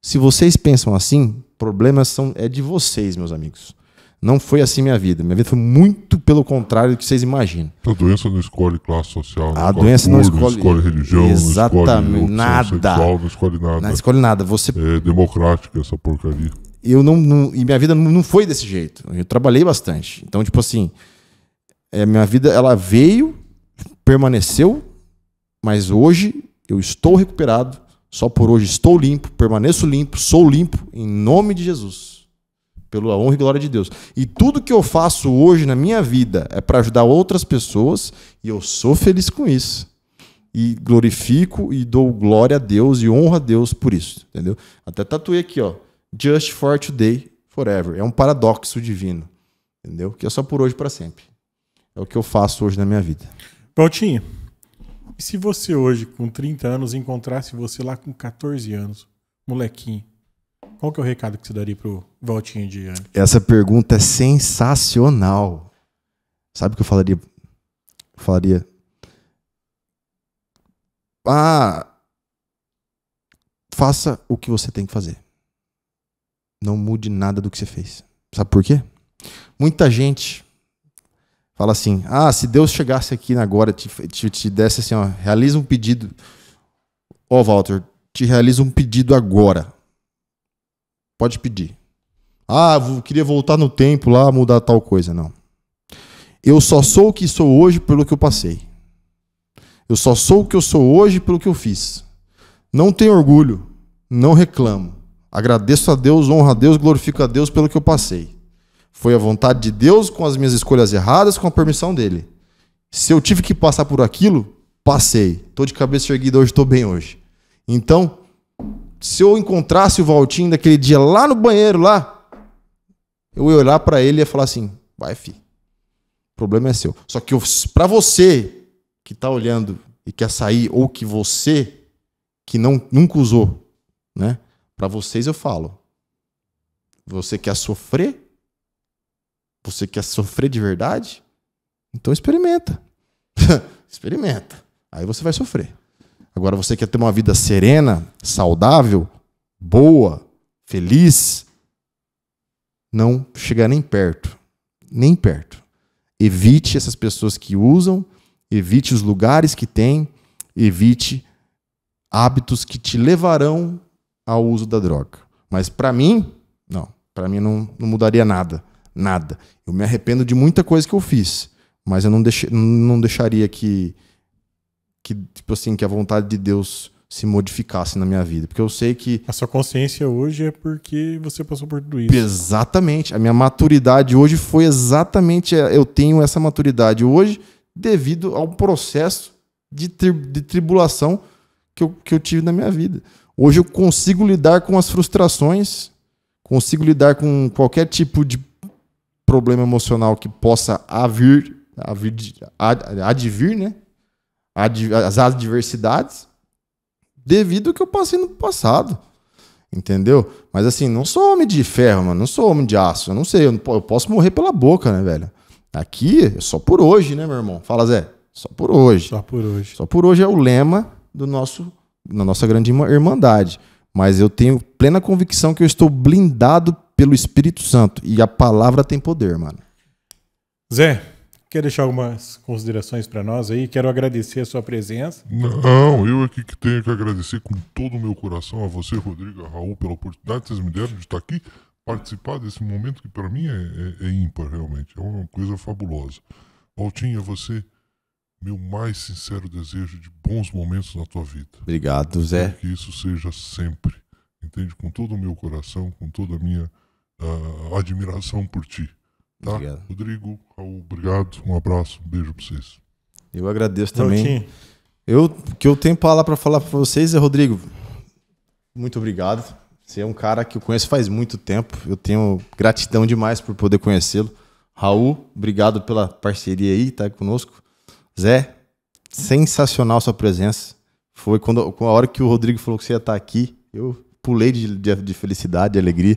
Se vocês pensam assim, problemas são é de vocês, meus amigos. Não foi assim minha vida. Minha vida foi muito pelo contrário do que vocês imaginam. A doença não escolhe classe social, não a doença cor, não, escolhe... não escolhe religião, Exatamente. não escolhe nada. Sexual, não escolhe nada. Não escolhe nada. Você... É democrática essa porcaria. Eu não, não... E minha vida não foi desse jeito. Eu trabalhei bastante. Então, tipo assim, é, minha vida ela veio, permaneceu, mas hoje eu estou recuperado. Só por hoje estou limpo, permaneço limpo, sou limpo, em nome de Jesus pela honra e glória de Deus. E tudo que eu faço hoje na minha vida é para ajudar outras pessoas e eu sou feliz com isso. E glorifico e dou glória a Deus e honra a Deus por isso, entendeu? Até tatuei aqui, ó, just for today, forever. É um paradoxo divino, entendeu? Que é só por hoje para sempre. É o que eu faço hoje na minha vida. Prontinho. E se você hoje com 30 anos encontrasse você lá com 14 anos, molequinho, qual que é o recado que você daria pro Valtinho de antes? Essa pergunta é sensacional. Sabe o que eu falaria? Eu falaria. Ah, faça o que você tem que fazer. Não mude nada do que você fez. Sabe por quê? Muita gente fala assim: ah, se Deus chegasse aqui agora, te, te, te desse assim, ó, realiza um pedido. Ó, oh, Walter, te realiza um pedido agora. Pode pedir. Ah, queria voltar no tempo lá, mudar tal coisa. Não. Eu só sou o que sou hoje pelo que eu passei. Eu só sou o que eu sou hoje pelo que eu fiz. Não tenho orgulho, não reclamo. Agradeço a Deus, honro a Deus, glorifico a Deus pelo que eu passei. Foi a vontade de Deus com as minhas escolhas erradas, com a permissão dele. Se eu tive que passar por aquilo, passei. Estou de cabeça erguida hoje, estou bem hoje. Então, se eu encontrasse o Valtinho daquele dia lá no banheiro lá, eu ia olhar para ele e ia falar assim: vai, fi. O problema é seu. Só que para você que tá olhando e quer sair, ou que você que não, nunca usou, né? Para vocês eu falo: você quer sofrer? Você quer sofrer de verdade? Então experimenta. experimenta. Aí você vai sofrer. Agora, você quer ter uma vida serena, saudável, boa, feliz? Não chegar nem perto. Nem perto. Evite essas pessoas que usam, evite os lugares que tem, evite hábitos que te levarão ao uso da droga. Mas para mim, não. Para mim não, não mudaria nada. Nada. Eu me arrependo de muita coisa que eu fiz, mas eu não, não deixaria que que, tipo assim, que a vontade de Deus se modificasse na minha vida. Porque eu sei que. A sua consciência hoje é porque você passou por tudo isso. Exatamente. A minha maturidade hoje foi exatamente. É, eu tenho essa maturidade hoje devido ao processo de, tri... de tribulação que eu, que eu tive na minha vida. Hoje eu consigo lidar com as frustrações, consigo lidar com qualquer tipo de problema emocional que possa vir, advir, né? as adversidades devido ao que eu passei no passado. Entendeu? Mas assim, não sou homem de ferro, mano. Não sou homem de aço. Eu não sei. Eu, não, eu posso morrer pela boca, né, velho? Aqui é só por hoje, né, meu irmão? Fala, Zé. Só por hoje. Só por hoje. Só por hoje é o lema do nosso, da nossa grande irmandade. Mas eu tenho plena convicção que eu estou blindado pelo Espírito Santo. E a palavra tem poder, mano. Zé, Quer deixar algumas considerações para nós aí? Quero agradecer a sua presença. Não, eu aqui é que tenho que agradecer com todo o meu coração a você, Rodrigo, a Raul, pela oportunidade que vocês me deram de estar aqui, participar desse momento que para mim é, é, é ímpar, realmente. É uma coisa fabulosa. Valtinha, você meu mais sincero desejo de bons momentos na tua vida. Obrigado, Zé. Que isso seja sempre. Entende? Com todo o meu coração, com toda a minha uh, admiração por ti. Tá? Obrigado. Rodrigo, Raul, obrigado. Um abraço, um beijo pra vocês. Eu agradeço também. Prontinho. Eu que eu tenho para lá falar para vocês é Rodrigo. Muito obrigado. Você é um cara que eu conheço faz muito tempo. Eu tenho gratidão demais por poder conhecê-lo. Raul, obrigado pela parceria aí, tá aí conosco. Zé, sensacional sua presença. Foi quando a hora que o Rodrigo falou que você ia estar aqui, eu pulei de, de, de felicidade, de alegria.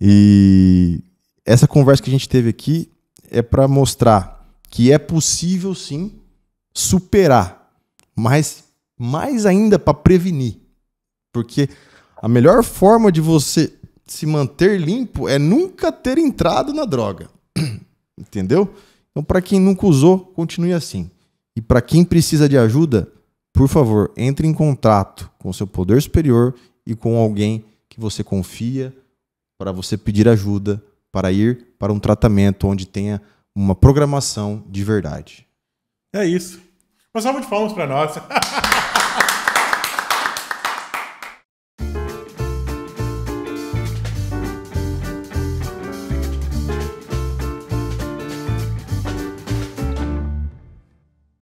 E essa conversa que a gente teve aqui é para mostrar que é possível sim superar, mas mais ainda para prevenir. Porque a melhor forma de você se manter limpo é nunca ter entrado na droga. Entendeu? Então, para quem nunca usou, continue assim. E para quem precisa de ajuda, por favor, entre em contato com o seu poder superior e com alguém que você confia para você pedir ajuda para ir para um tratamento onde tenha uma programação de verdade. É isso. Uma salva de palmas para nós.